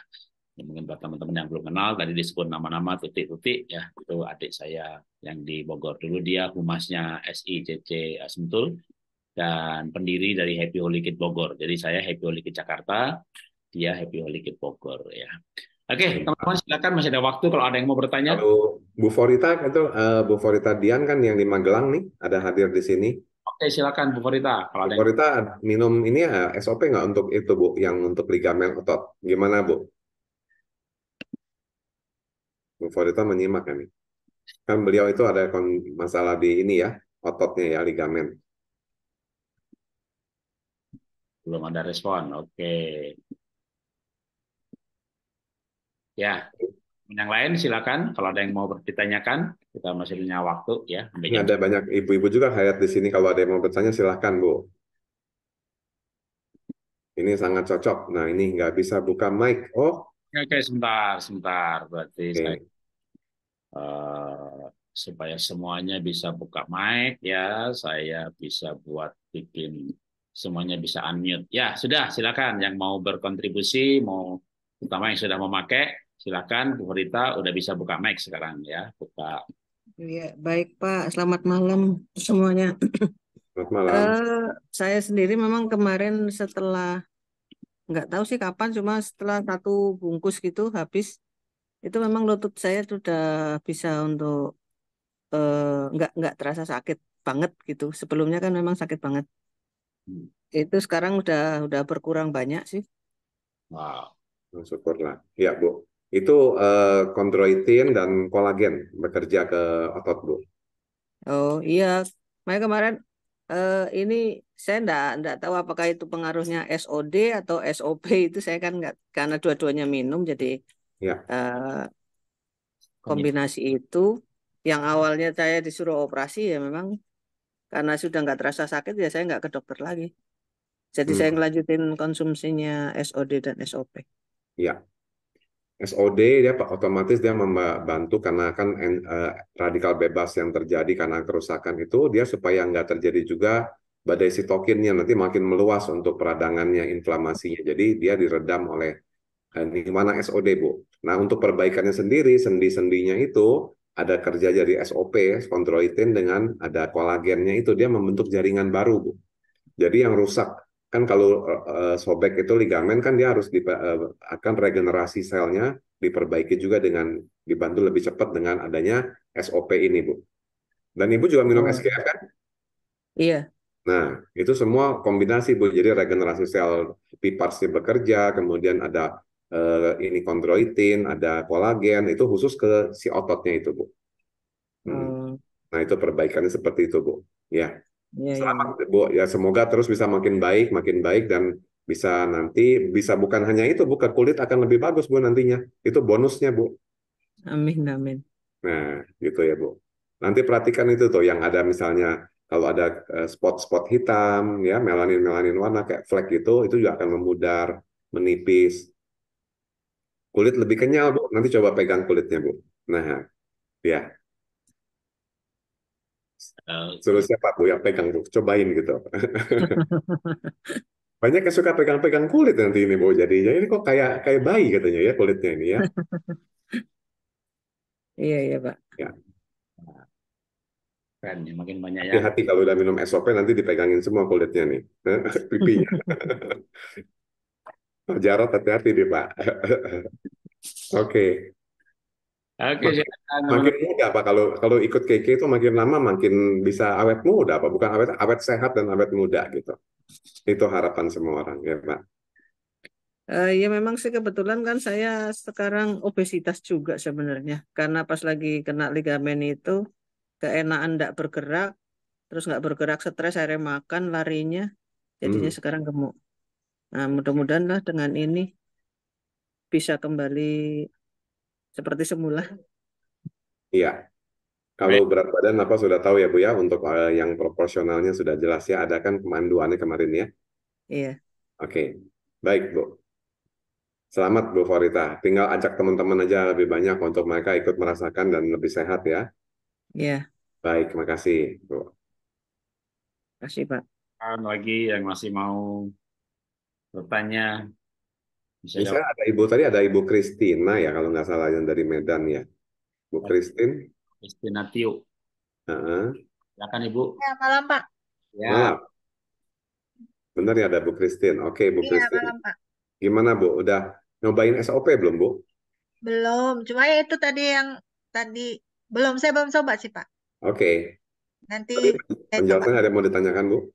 ya mungkin buat teman-teman yang belum kenal tadi disebut nama-nama titik-titik ya itu adik saya yang di Bogor dulu dia humasnya SICC Sentul dan pendiri dari Happy Holy Kid Bogor jadi saya Happy Holy Kid Jakarta dia Happy Holy Kid Bogor ya Oke, teman-teman silakan masih ada waktu kalau ada yang mau bertanya. Halo, Bu Forita itu uh, Bu Forita Dian kan yang di Magelang nih ada hadir di sini. Oke, silakan Bu Forita. Kalau Bu Forita yang... minum ini ya eh, SOP nggak untuk itu Bu yang untuk ligamen otot? Gimana Bu? Bu Forita menyimak kan ya, nih. Kan beliau itu ada masalah di ini ya, ototnya ya ligamen. Belum ada respon. Oke. Okay. Ya, yang lain silakan. Kalau ada yang mau ditanyakan, kita masih punya waktu ya. Ini ada banyak ibu-ibu juga hayat di sini. Kalau ada yang mau bertanya silakan Bu. Ini sangat cocok. Nah ini nggak bisa buka mic. Oh. Oke, sebentar, sebentar. Berarti okay. saya, uh, supaya semuanya bisa buka mic ya, saya bisa buat bikin semuanya bisa unmute. Ya sudah, silakan yang mau berkontribusi, mau terutama yang sudah memakai Silakan Bu Rita udah bisa buka mic sekarang ya, buka. Iya, baik Pak. Selamat malam semuanya. Selamat malam. Uh, saya sendiri memang kemarin setelah nggak tahu sih kapan, cuma setelah satu bungkus gitu habis itu memang lutut saya sudah bisa untuk uh, nggak nggak terasa sakit banget gitu. Sebelumnya kan memang sakit banget. Hmm. Itu sekarang udah udah berkurang banyak sih. Wow, oh, syukurlah. ya Bu itu eh, kondroitin dan kolagen bekerja ke otot bu. Oh iya, makanya kemarin eh, ini saya enggak, enggak tahu apakah itu pengaruhnya SOD atau SOP itu saya kan nggak karena dua-duanya minum jadi ya. eh, kombinasi itu yang awalnya saya disuruh operasi ya memang karena sudah nggak terasa sakit ya saya nggak ke dokter lagi. Jadi hmm. saya ngelanjutin konsumsinya SOD dan SOP. Ya, SOD dia otomatis dia membantu karena kan uh, radikal bebas yang terjadi karena kerusakan itu dia supaya nggak terjadi juga badai sitokinnya nanti makin meluas untuk peradangannya inflamasinya jadi dia diredam oleh eh, di mana SOD bu. Nah untuk perbaikannya sendiri sendi-sendinya itu ada kerja jadi SOP spondyloitin dengan ada kolagennya itu dia membentuk jaringan baru bu. Jadi yang rusak kan kalau eh, eh, sobek itu ligamen kan dia harus eh, akan regenerasi selnya diperbaiki juga dengan dibantu lebih cepat dengan adanya SOP ini bu. Dan ibu juga minum oh. SKF kan? Iya. Nah itu semua kombinasi bu. Jadi regenerasi sel piparsnya bekerja, kemudian ada uh, ini kondroitin, ada kolagen itu khusus ke si ototnya itu bu. Hmm. hmm. Nah itu perbaikannya seperti itu bu. Ya yeah, iya. selamat yeah. ya semoga terus bisa makin baik makin baik dan bisa nanti bisa bukan hanya itu bu kulit akan lebih bagus bu nantinya itu bonusnya bu amin amin nah gitu ya bu nanti perhatikan itu tuh yang ada misalnya kalau ada eh, spot-spot hitam ya melanin melanin warna kayak flek itu, itu juga akan memudar menipis kulit lebih kenyal bu nanti coba pegang kulitnya bu nah ya Eh, Suruh siapa Bu yang pegang Bu? Cobain gitu. Banyak yang suka pegang-pegang kulit nanti ini Bu jadinya. Ini kok kayak kayak bayi katanya ya kulitnya ini ya. iya iya Pak. Ya. Keren, makin banyak Hati-hati kalau udah minum SOP nanti dipegangin semua kulitnya nih. Pipinya. Oh, jarot hati-hati deh Pak. Oke. Okay. Oke, makin muda apa kalau kalau ikut KK itu makin lama makin bisa awet muda apa bukan awet awet sehat dan awet muda gitu. Itu harapan semua orang ya Pak. Uh, ya memang sih kebetulan kan saya sekarang obesitas juga sebenarnya karena pas lagi kena ligamen itu keenaan tidak bergerak terus nggak bergerak stres akhirnya makan larinya jadinya hmm. sekarang gemuk. Nah mudah-mudahan lah dengan ini bisa kembali seperti semula. Iya. Kalau berat badan apa sudah tahu ya Bu ya untuk uh, yang proporsionalnya sudah jelas ya ada kan pemanduannya kemarin ya. Iya. Oke. Baik Bu. Selamat Bu Farita. Tinggal ajak teman-teman aja lebih banyak untuk mereka ikut merasakan dan lebih sehat ya. Iya. Baik, terima kasih Bu. Terima kasih Pak. Lagi yang masih mau bertanya Misalnya ada ibu tadi ada ibu Kristina ya kalau nggak salah yang dari Medan ya. Bu Kristin. Ya. Kristina Tio. Uh-huh. Silakan ibu. Ya malam Pak. Ya. Malam. Benar ya ada Bu Kristin. Oke Bu Kristin. Iya, malam, Pak. Gimana Bu? Udah nyobain SOP belum Bu? Belum. Cuma ya itu tadi yang tadi belum saya belum coba sih Pak. Oke. Okay. Nanti. Penjelasan ada yang mau ditanyakan Bu?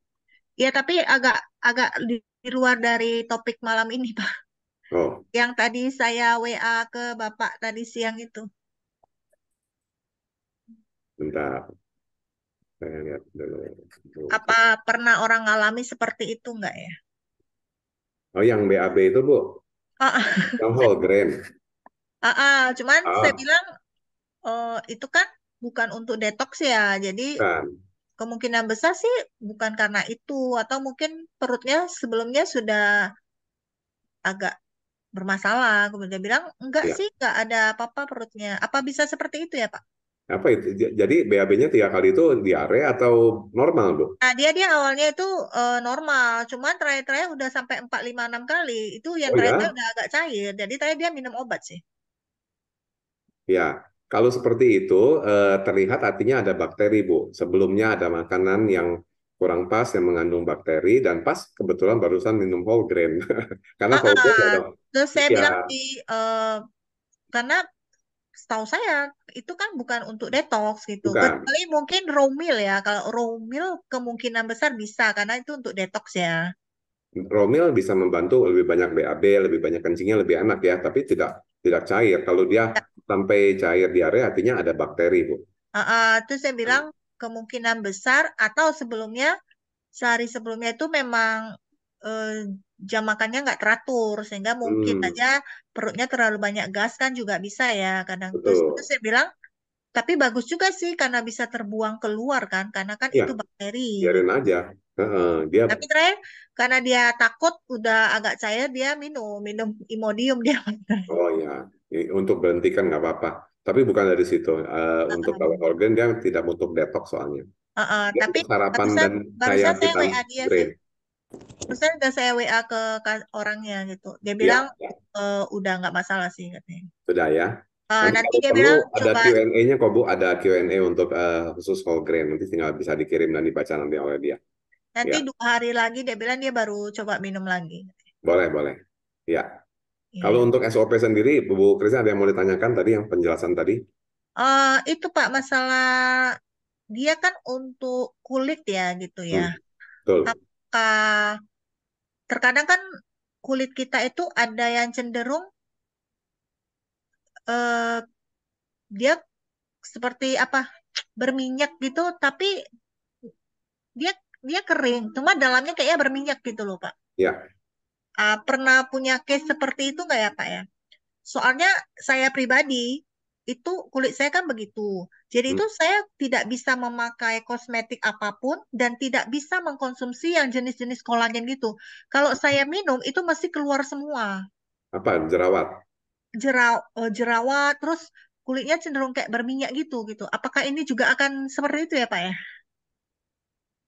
Ya tapi agak agak di luar dari topik malam ini Pak. Oh. Yang tadi saya WA ke Bapak tadi siang itu. Bentar. Saya lihat dulu. Apa pernah orang alami seperti itu enggak ya? Oh, yang BAB itu, Bu? Ah. Yang whole grain. Ah, ah. cuman ah. saya bilang oh, itu kan bukan untuk detox ya. Jadi kan. kemungkinan besar sih bukan karena itu atau mungkin perutnya sebelumnya sudah agak bermasalah. Kemudian bilang, enggak ya. sih, enggak ada apa-apa perutnya. Apa bisa seperti itu ya Pak? Apa itu? Jadi BAB-nya tiga kali itu diare atau normal, Bu? Nah, dia dia awalnya itu uh, normal, cuman terakhir-terakhir udah sampai 4 lima, enam kali. Itu yang oh, terakhir ya? udah agak cair. Jadi terakhir dia minum obat sih. Ya, kalau seperti itu eh, terlihat artinya ada bakteri, Bu. Sebelumnya ada makanan yang kurang pas yang mengandung bakteri dan pas kebetulan barusan minum whole grain karena ah, whole grain ah, saya ya. bilang di uh, karena setahu saya itu kan bukan untuk detox gitu bukan. kecuali mungkin raw meal ya kalau raw meal kemungkinan besar bisa karena itu untuk detox ya raw bisa membantu lebih banyak BAB lebih banyak kencingnya lebih enak ya tapi tidak tidak cair kalau dia sampai cair diare artinya ada bakteri bu Uh, uh, terus saya bilang kemungkinan besar atau sebelumnya sehari sebelumnya itu memang eh, jam makannya nggak teratur sehingga mungkin hmm. aja perutnya terlalu banyak gas kan juga bisa ya kadang Betul. terus itu saya bilang tapi bagus juga sih karena bisa terbuang keluar kan karena kan ya, itu bakteri biarin aja uh, dia tapi terakhir karena dia takut udah agak cair dia minum minum imodium dia oh ya untuk berhentikan nggak apa-apa tapi bukan dari situ. Uh, untuk bawah organ dia tidak butuh detox soalnya. Uh, uh, tapi sarapan barusan, dan saya WA dia sih. udah saya WA ke orangnya gitu. Dia iya. bilang ya, ya. E, udah nggak masalah sih katanya. Sudah ya. Uh, nanti, dia bilang ada coba... Q&A-nya kok Bu, ada Q&A untuk uh, khusus whole Nanti tinggal bisa dikirim dan dibaca nanti oleh dia. Nanti ya. dua hari lagi dia bilang dia baru coba minum lagi. Boleh, boleh. Ya. Iya. Kalau untuk SOP sendiri, Bu Krisna ada yang mau ditanyakan tadi yang penjelasan tadi? Uh, itu Pak masalah dia kan untuk kulit ya gitu ya. Hmm, betul. Apakah terkadang kan kulit kita itu ada yang cenderung uh, dia seperti apa berminyak gitu, tapi dia dia kering, cuma dalamnya kayaknya berminyak gitu loh Pak. Ya uh, pernah punya case seperti itu nggak ya Pak ya? Soalnya saya pribadi itu kulit saya kan begitu. Jadi hmm. itu saya tidak bisa memakai kosmetik apapun dan tidak bisa mengkonsumsi yang jenis-jenis kolagen gitu. Kalau saya minum itu mesti keluar semua. Apa? Jerawat. Jeraw eh, jerawat terus kulitnya cenderung kayak berminyak gitu gitu. Apakah ini juga akan seperti itu ya, Pak ya?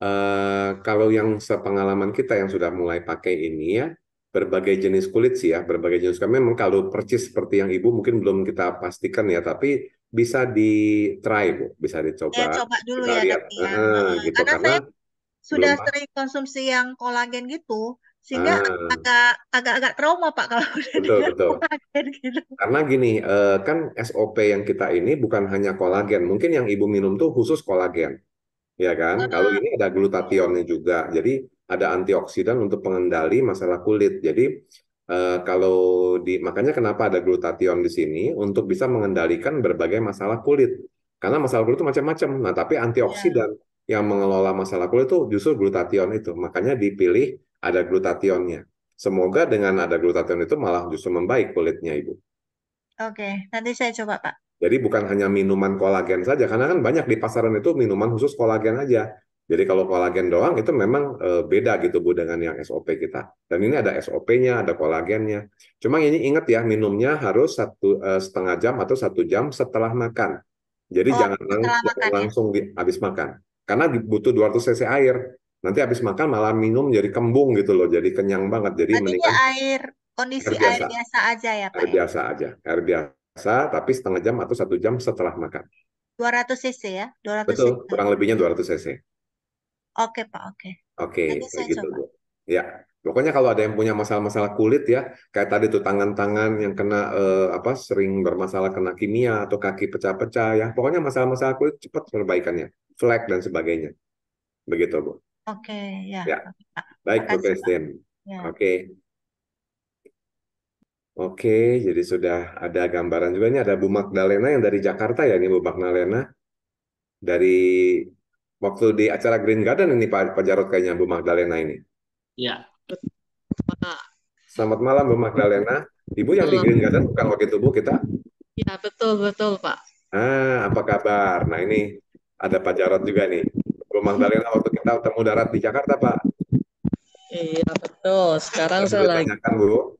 Uh, kalau yang sepengalaman kita yang sudah mulai pakai ini ya, berbagai jenis kulit sih ya, berbagai jenis kulit. Memang kalau percis seperti yang ibu mungkin belum kita pastikan ya, tapi bisa di try bu, bisa dicoba. Ya, coba dulu kita ya, lihat. Ya. Ah, gitu karena, karena saya sudah belum... sering konsumsi yang kolagen gitu, sehingga ah. agak agak-agak trauma pak kalau udah betul, betul. kolagen gitu. Karena gini, eh, kan SOP yang kita ini bukan hanya kolagen, mungkin yang ibu minum tuh khusus kolagen, ya kan? Kalau ini ada glutationnya juga, jadi ada antioksidan untuk pengendali masalah kulit. Jadi Uh, kalau di makanya kenapa ada glutathione di sini untuk bisa mengendalikan berbagai masalah kulit. Karena masalah kulit itu macam-macam. Nah, tapi antioksidan yeah. yang mengelola masalah kulit itu justru glutathione itu. Makanya dipilih ada glutathionnya. Semoga dengan ada glutation itu malah justru membaik kulitnya, Ibu. Oke, okay. nanti saya coba, Pak. Jadi bukan hanya minuman kolagen saja, karena kan banyak di pasaran itu minuman khusus kolagen aja. Jadi kalau kolagen doang itu memang e, beda gitu Bu dengan yang SOP kita. Dan ini ada SOP-nya, ada kolagennya. Cuma ini ingat ya minumnya harus satu e, setengah jam atau satu jam setelah makan. Jadi oh, jangan lang makan, ya? langsung ya? di, habis makan. Karena butuh 200 cc air. Nanti habis makan malah minum jadi kembung gitu loh, jadi kenyang banget. Jadi mendingan air kondisi air biasa. air biasa aja ya Pak. Air ya? biasa aja, air biasa tapi setengah jam atau satu jam setelah makan. 200 cc ya? 200 Betul, cc. kurang lebihnya 200 cc. Oke Pak, oke. Oke, begitu bu. Ya, pokoknya kalau ada yang punya masalah-masalah kulit ya, kayak tadi tuh tangan-tangan yang kena eh, apa sering bermasalah kena kimia atau kaki pecah-pecah ya, pokoknya masalah-masalah kulit cepat perbaikannya, flek dan sebagainya, begitu Bu. Oke, ya. ya. Baik Makasih, Bu Christine. Ya. Oke. Oke, jadi sudah ada gambaran juga ini ada Bu Magdalena yang dari Jakarta ya ini Bu Magdalena dari waktu di acara Green Garden ini Pak, Pak Jarod kayaknya Bu Magdalena ini. Iya. Selamat malam Bu Magdalena. Ibu yang Selamat. di Green Garden bukan wakil tubuh kita? Iya betul betul Pak. Ah apa kabar? Nah ini ada Pak Jarod juga nih. Bu Magdalena waktu kita ketemu darat di Jakarta Pak. Iya betul. Sekarang saya lagi. Bu.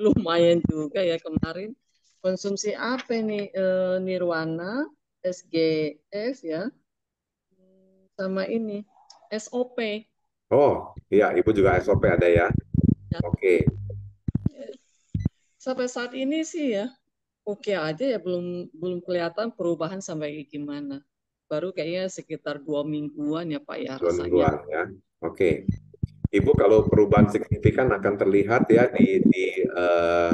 Lumayan juga ya kemarin konsumsi apa nih eh, e, Nirwana SGS ya sama ini SOP. Oh, iya, Ibu juga SOP ada ya. ya. Oke. Okay. Sampai saat ini sih ya, oke okay aja ya belum belum kelihatan perubahan sampai gimana. Baru kayaknya sekitar dua mingguan ya Pak ya. Dua mingguan ya, oke. Okay. Ibu kalau perubahan signifikan akan terlihat ya di di uh,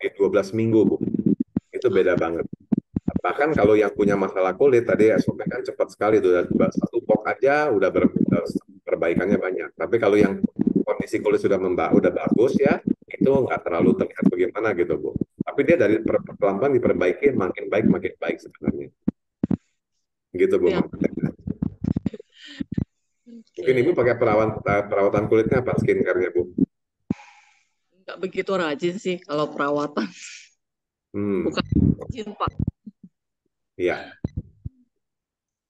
di 12 minggu Bu. Itu beda banget bahkan kalau yang punya masalah kulit tadi ya kan cepat sekali itu satu pok aja udah ber, perbaikannya banyak tapi kalau yang kondisi kulit sudah memba udah bagus ya itu nggak terlalu terlihat bagaimana gitu bu tapi dia dari per perlahan diperbaiki makin baik makin baik sebenarnya gitu bu ya. mungkin ibu pakai perawatan eh, perawatan kulitnya apa skincare-nya bu nggak begitu rajin sih kalau perawatan hmm. bukan rajin pak Iya.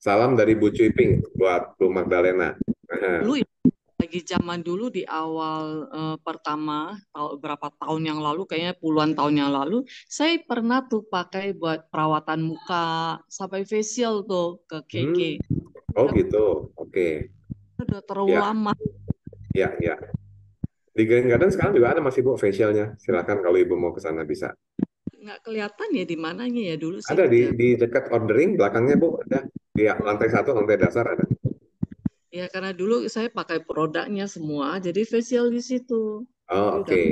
Salam dari Bu Cui Ping buat Bu Magdalena. Lu lagi zaman dulu di awal uh, pertama tahun berapa tahun yang lalu kayaknya puluhan tahun yang lalu saya pernah tuh pakai buat perawatan muka sampai facial tuh ke KK. Hmm. Oh gitu. Oke. Okay. Udah terlalu ya. lama. Ya, ya. Di Green Garden sekarang juga ada masih Bu facialnya. Silakan kalau Ibu mau ke sana bisa nggak kelihatan ya di mananya ya dulu sih. Ada di, di dekat ordering belakangnya bu ada di ya, lantai satu lantai dasar ada. Ya karena dulu saya pakai produknya semua jadi facial di situ. Oh oke, okay.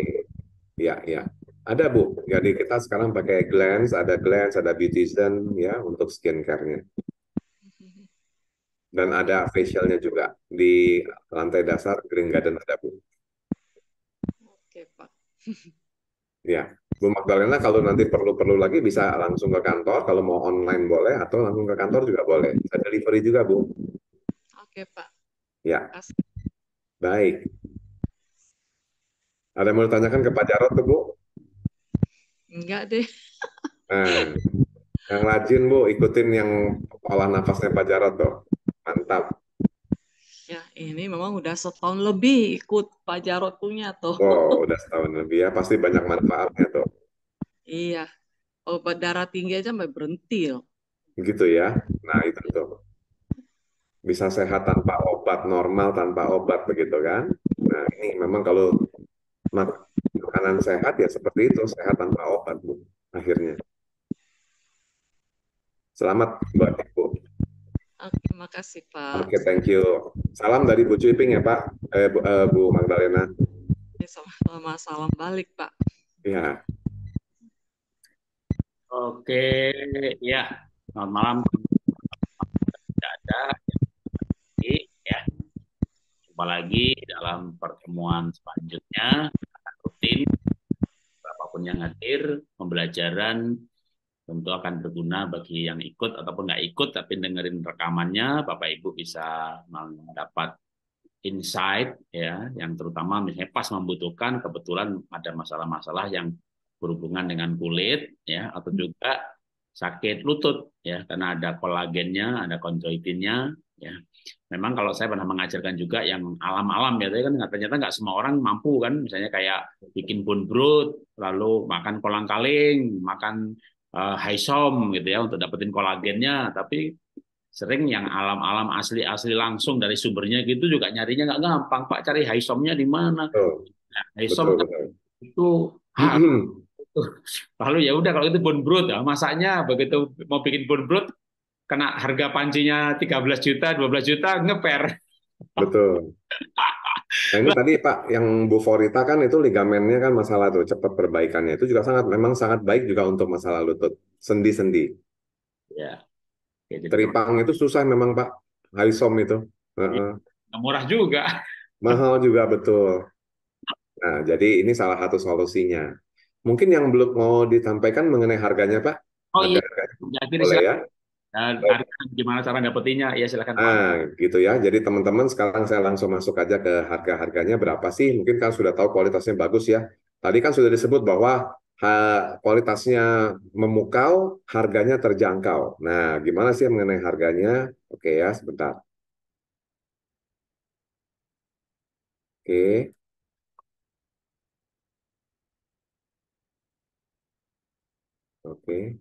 ya ya ada bu. Jadi kita sekarang pakai Glance, ada Glance, ada Beautician ya untuk skincare-nya. Dan ada facialnya juga di lantai dasar Green Garden ada bu. Oke pak. Ya. Bu Magdalena kalau nanti perlu-perlu lagi bisa langsung ke kantor, kalau mau online boleh, atau langsung ke kantor juga boleh. Bisa delivery juga, Bu. Oke, Pak. Ya. Baik. Ada yang mau ditanyakan ke Pak Jarot, tuh, Bu? Enggak deh. Nah, yang rajin, Bu, ikutin yang olah nafasnya Pak Jarot, tuh. Mantap. Ya, ini memang udah setahun lebih ikut Pak Jarot punya tuh. oh udah setahun lebih ya, pasti banyak manfaatnya tuh. Iya, obat darah tinggi aja sampai berhenti loh. Gitu ya, nah itu tuh. Bisa sehat tanpa obat, normal tanpa obat begitu kan. Nah ini memang kalau makanan sehat ya seperti itu, sehat tanpa obat Bu, akhirnya. Selamat buat Ibu. Oke, okay, makasih Pak. Oke, okay, thank you. Salam dari Bu Cuiping ya Pak, eh, Bu, eh, Bu Magdalena. Selamat salam balik Pak. Ya. Oke, ya. Selamat malam. Tidak ada. Ya. Jumpa lagi dalam pertemuan selanjutnya. Akan rutin, berapapun yang hadir, pembelajaran tentu akan berguna bagi yang ikut ataupun nggak ikut tapi dengerin rekamannya Bapak Ibu bisa mendapat insight ya yang terutama misalnya pas membutuhkan kebetulan ada masalah-masalah yang berhubungan dengan kulit ya atau juga sakit lutut ya karena ada kolagennya ada konjoitinnya ya memang kalau saya pernah mengajarkan juga yang alam-alam ya kan ternyata nggak semua orang mampu kan misalnya kayak bikin bone broth lalu makan kolang kaling makan uh, high gitu ya untuk dapetin kolagennya tapi sering yang alam-alam asli-asli langsung dari sumbernya gitu juga nyarinya nggak gampang pak cari high di mana nah, high som kan itu -hmm. lalu ya udah kalau itu bone broth ya masaknya begitu mau bikin bone broth kena harga pancinya 13 juta 12 juta ngeper betul nah ini tadi Pak yang Bu Forita kan itu ligamennya kan masalah tuh cepat perbaikannya itu juga sangat memang sangat baik juga untuk masalah lutut sendi-sendi. Ya. ya jadi Teripang itu susah memang Pak Halisom itu. Ya, uh, murah juga. Mahal juga betul. Nah jadi ini salah satu solusinya. Mungkin yang belum mau ditampaikan mengenai harganya Pak. Oh iya. Harganya. Boleh ya? Dan harga, gimana cara dapetinnya? Ya silakan. Nah, gitu ya. Jadi teman-teman sekarang saya langsung masuk aja ke harga-harganya berapa sih? Mungkin kan sudah tahu kualitasnya bagus ya. Tadi kan sudah disebut bahwa kualitasnya memukau, harganya terjangkau. Nah, gimana sih mengenai harganya? Oke ya, sebentar. Oke. Oke.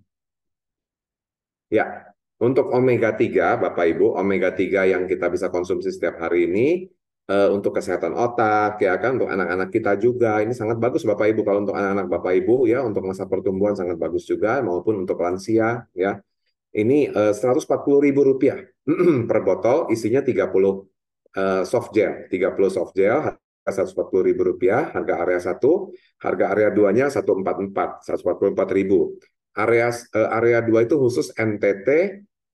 Ya, untuk omega 3, Bapak Ibu, omega 3 yang kita bisa konsumsi setiap hari ini uh, untuk kesehatan otak ya kan untuk anak-anak kita juga ini sangat bagus Bapak Ibu kalau untuk anak-anak Bapak Ibu ya untuk masa pertumbuhan sangat bagus juga maupun untuk lansia ya. Ini eh, uh, 140.000 rupiah per botol isinya 30 uh, eh, soft gel, 30 soft gel harga ribu rupiah, harga area satu harga area 2-nya 144, empat ribu. Area uh, area 2 itu khusus NTT,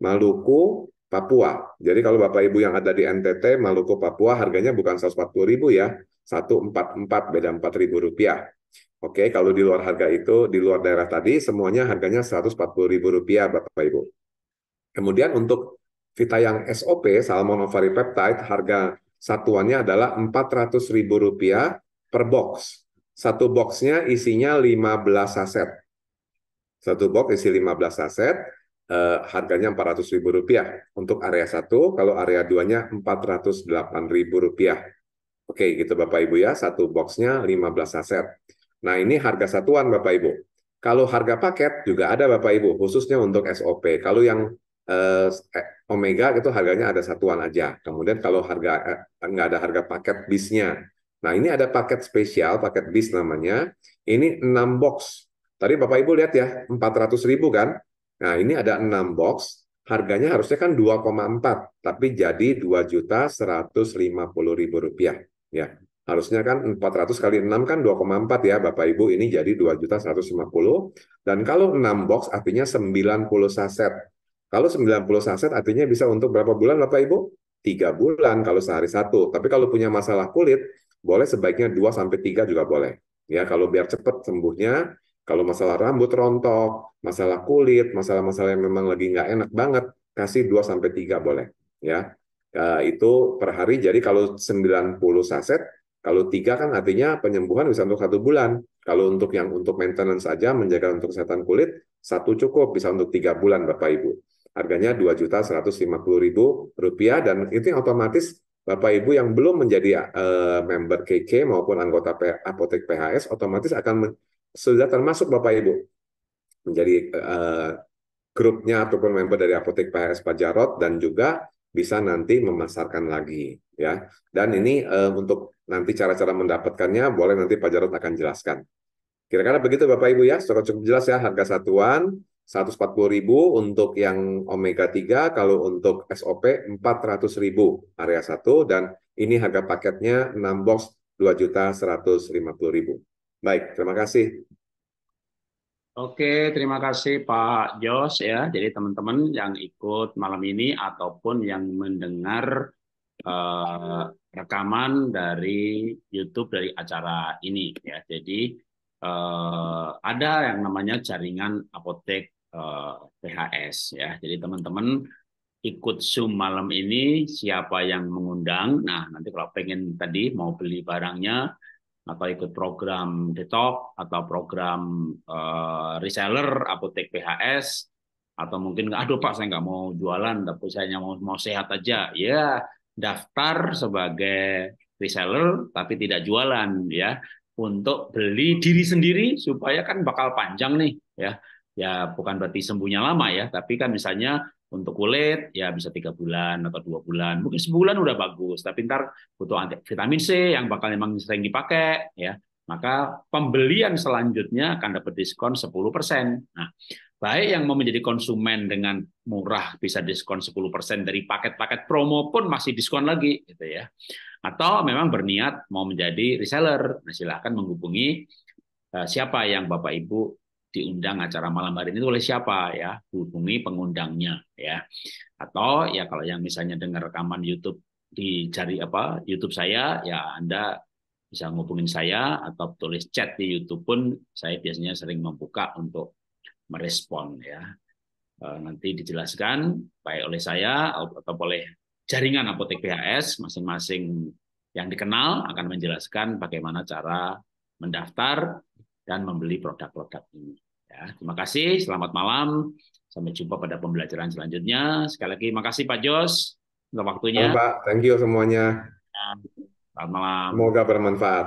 Maluku, Papua. Jadi kalau Bapak Ibu yang ada di NTT, Maluku, Papua harganya bukan 140.000 ya, 144 beda rp ribu rupiah. Oke, kalau di luar harga itu, di luar daerah tadi, semuanya harganya rp ribu rupiah Bapak Ibu. Kemudian untuk Vita yang SOP, Salmon Ovary Peptide, harga satuannya adalah Rp400.000 per box. Satu boxnya isinya 15 saset. Satu box isi 15 saset, eh, harganya Rp400.000 untuk area satu. kalau area 2-nya Rp408.000. Oke, gitu Bapak Ibu ya, satu boxnya 15 aset. Nah, ini harga satuan Bapak Ibu. Kalau harga paket juga ada Bapak Ibu, khususnya untuk SOP. Kalau yang eh, eh, Omega itu harganya ada satuan aja. Kemudian kalau harga eh, nggak ada harga paket bisnya. Nah, ini ada paket spesial, paket bis namanya. Ini 6 box. Tadi Bapak Ibu lihat ya, ribu kan? Nah, ini ada 6 box, harganya harusnya kan 2,4, tapi jadi Rp2.150.000 ya. Harusnya kan 400 kali 6 kan 2,4 ya Bapak Ibu, ini jadi 2.150 dan kalau 6 box artinya 90 saset. Kalau 90 saset artinya bisa untuk berapa bulan Bapak Ibu? 3 bulan kalau sehari satu. Tapi kalau punya masalah kulit, boleh sebaiknya 2 sampai 3 juga boleh. Ya, kalau biar cepat sembuhnya, kalau masalah rambut rontok, masalah kulit, masalah-masalah yang memang lagi nggak enak banget, kasih 2 sampai 3 boleh ya. Eh, itu per hari jadi kalau 90 saset, kalau 3 kan artinya penyembuhan bisa untuk satu bulan. Kalau untuk yang untuk maintenance saja menjaga untuk kesehatan kulit satu cukup bisa untuk tiga bulan Bapak Ibu. Harganya dua juta seratus lima puluh ribu rupiah dan itu yang otomatis Bapak Ibu yang belum menjadi uh, member KK maupun anggota P apotek PHS otomatis akan sudah termasuk Bapak Ibu menjadi uh, grupnya ataupun member dari Apotek PHS Pajarot dan juga bisa nanti memasarkan lagi ya. Dan ini uh, untuk nanti cara-cara mendapatkannya boleh nanti Pak Pajarot akan jelaskan. Kira-kira begitu Bapak Ibu ya, sudah cukup jelas ya harga satuan 140.000 untuk yang omega 3, kalau untuk SOP 400.000 area 1 dan ini harga paketnya 6 box 2.150.000. Baik, terima kasih. Oke, terima kasih Pak Jos ya. Jadi teman-teman yang ikut malam ini ataupun yang mendengar eh, rekaman dari YouTube dari acara ini ya. Jadi eh, ada yang namanya jaringan apotek eh, PHS ya. Jadi teman-teman ikut Zoom malam ini siapa yang mengundang. Nah, nanti kalau pengen tadi mau beli barangnya atau ikut program detox atau program uh, reseller apotek PHS atau mungkin aduh pak saya nggak mau jualan tapi saya hanya mau mau sehat aja ya daftar sebagai reseller tapi tidak jualan ya untuk beli diri sendiri supaya kan bakal panjang nih ya ya bukan berarti sembuhnya lama ya tapi kan misalnya untuk kulit ya bisa tiga bulan atau dua bulan, mungkin sebulan udah bagus. Tapi ntar butuh anti vitamin C yang bakal memang sering dipakai, ya. Maka pembelian selanjutnya akan dapat diskon 10%. Nah, baik yang mau menjadi konsumen dengan murah bisa diskon 10% dari paket-paket promo pun masih diskon lagi, gitu ya. Atau memang berniat mau menjadi reseller, nah silahkan menghubungi eh, siapa yang Bapak Ibu diundang acara malam hari ini oleh siapa ya hubungi pengundangnya ya atau ya kalau yang misalnya dengar rekaman YouTube dicari apa YouTube saya ya Anda bisa ngubungin saya atau tulis chat di YouTube pun saya biasanya sering membuka untuk merespon ya eh, nanti dijelaskan baik oleh saya atau oleh jaringan apotek PHS masing-masing yang dikenal akan menjelaskan bagaimana cara mendaftar dan membeli produk-produk ini. Ya, terima kasih, selamat malam. Sampai jumpa pada pembelajaran selanjutnya. Sekali lagi, terima kasih Pak Jos untuk waktunya. Halo, Pak, thank you semuanya. Selamat malam. Semoga bermanfaat.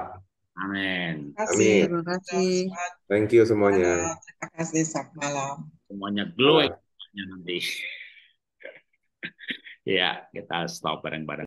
Amin. Terima kasih. Terima kasih. Thank you semuanya. Terima kasih. Selamat malam. Semuanya glowing semuanya nanti. ya, kita stop bareng-bareng.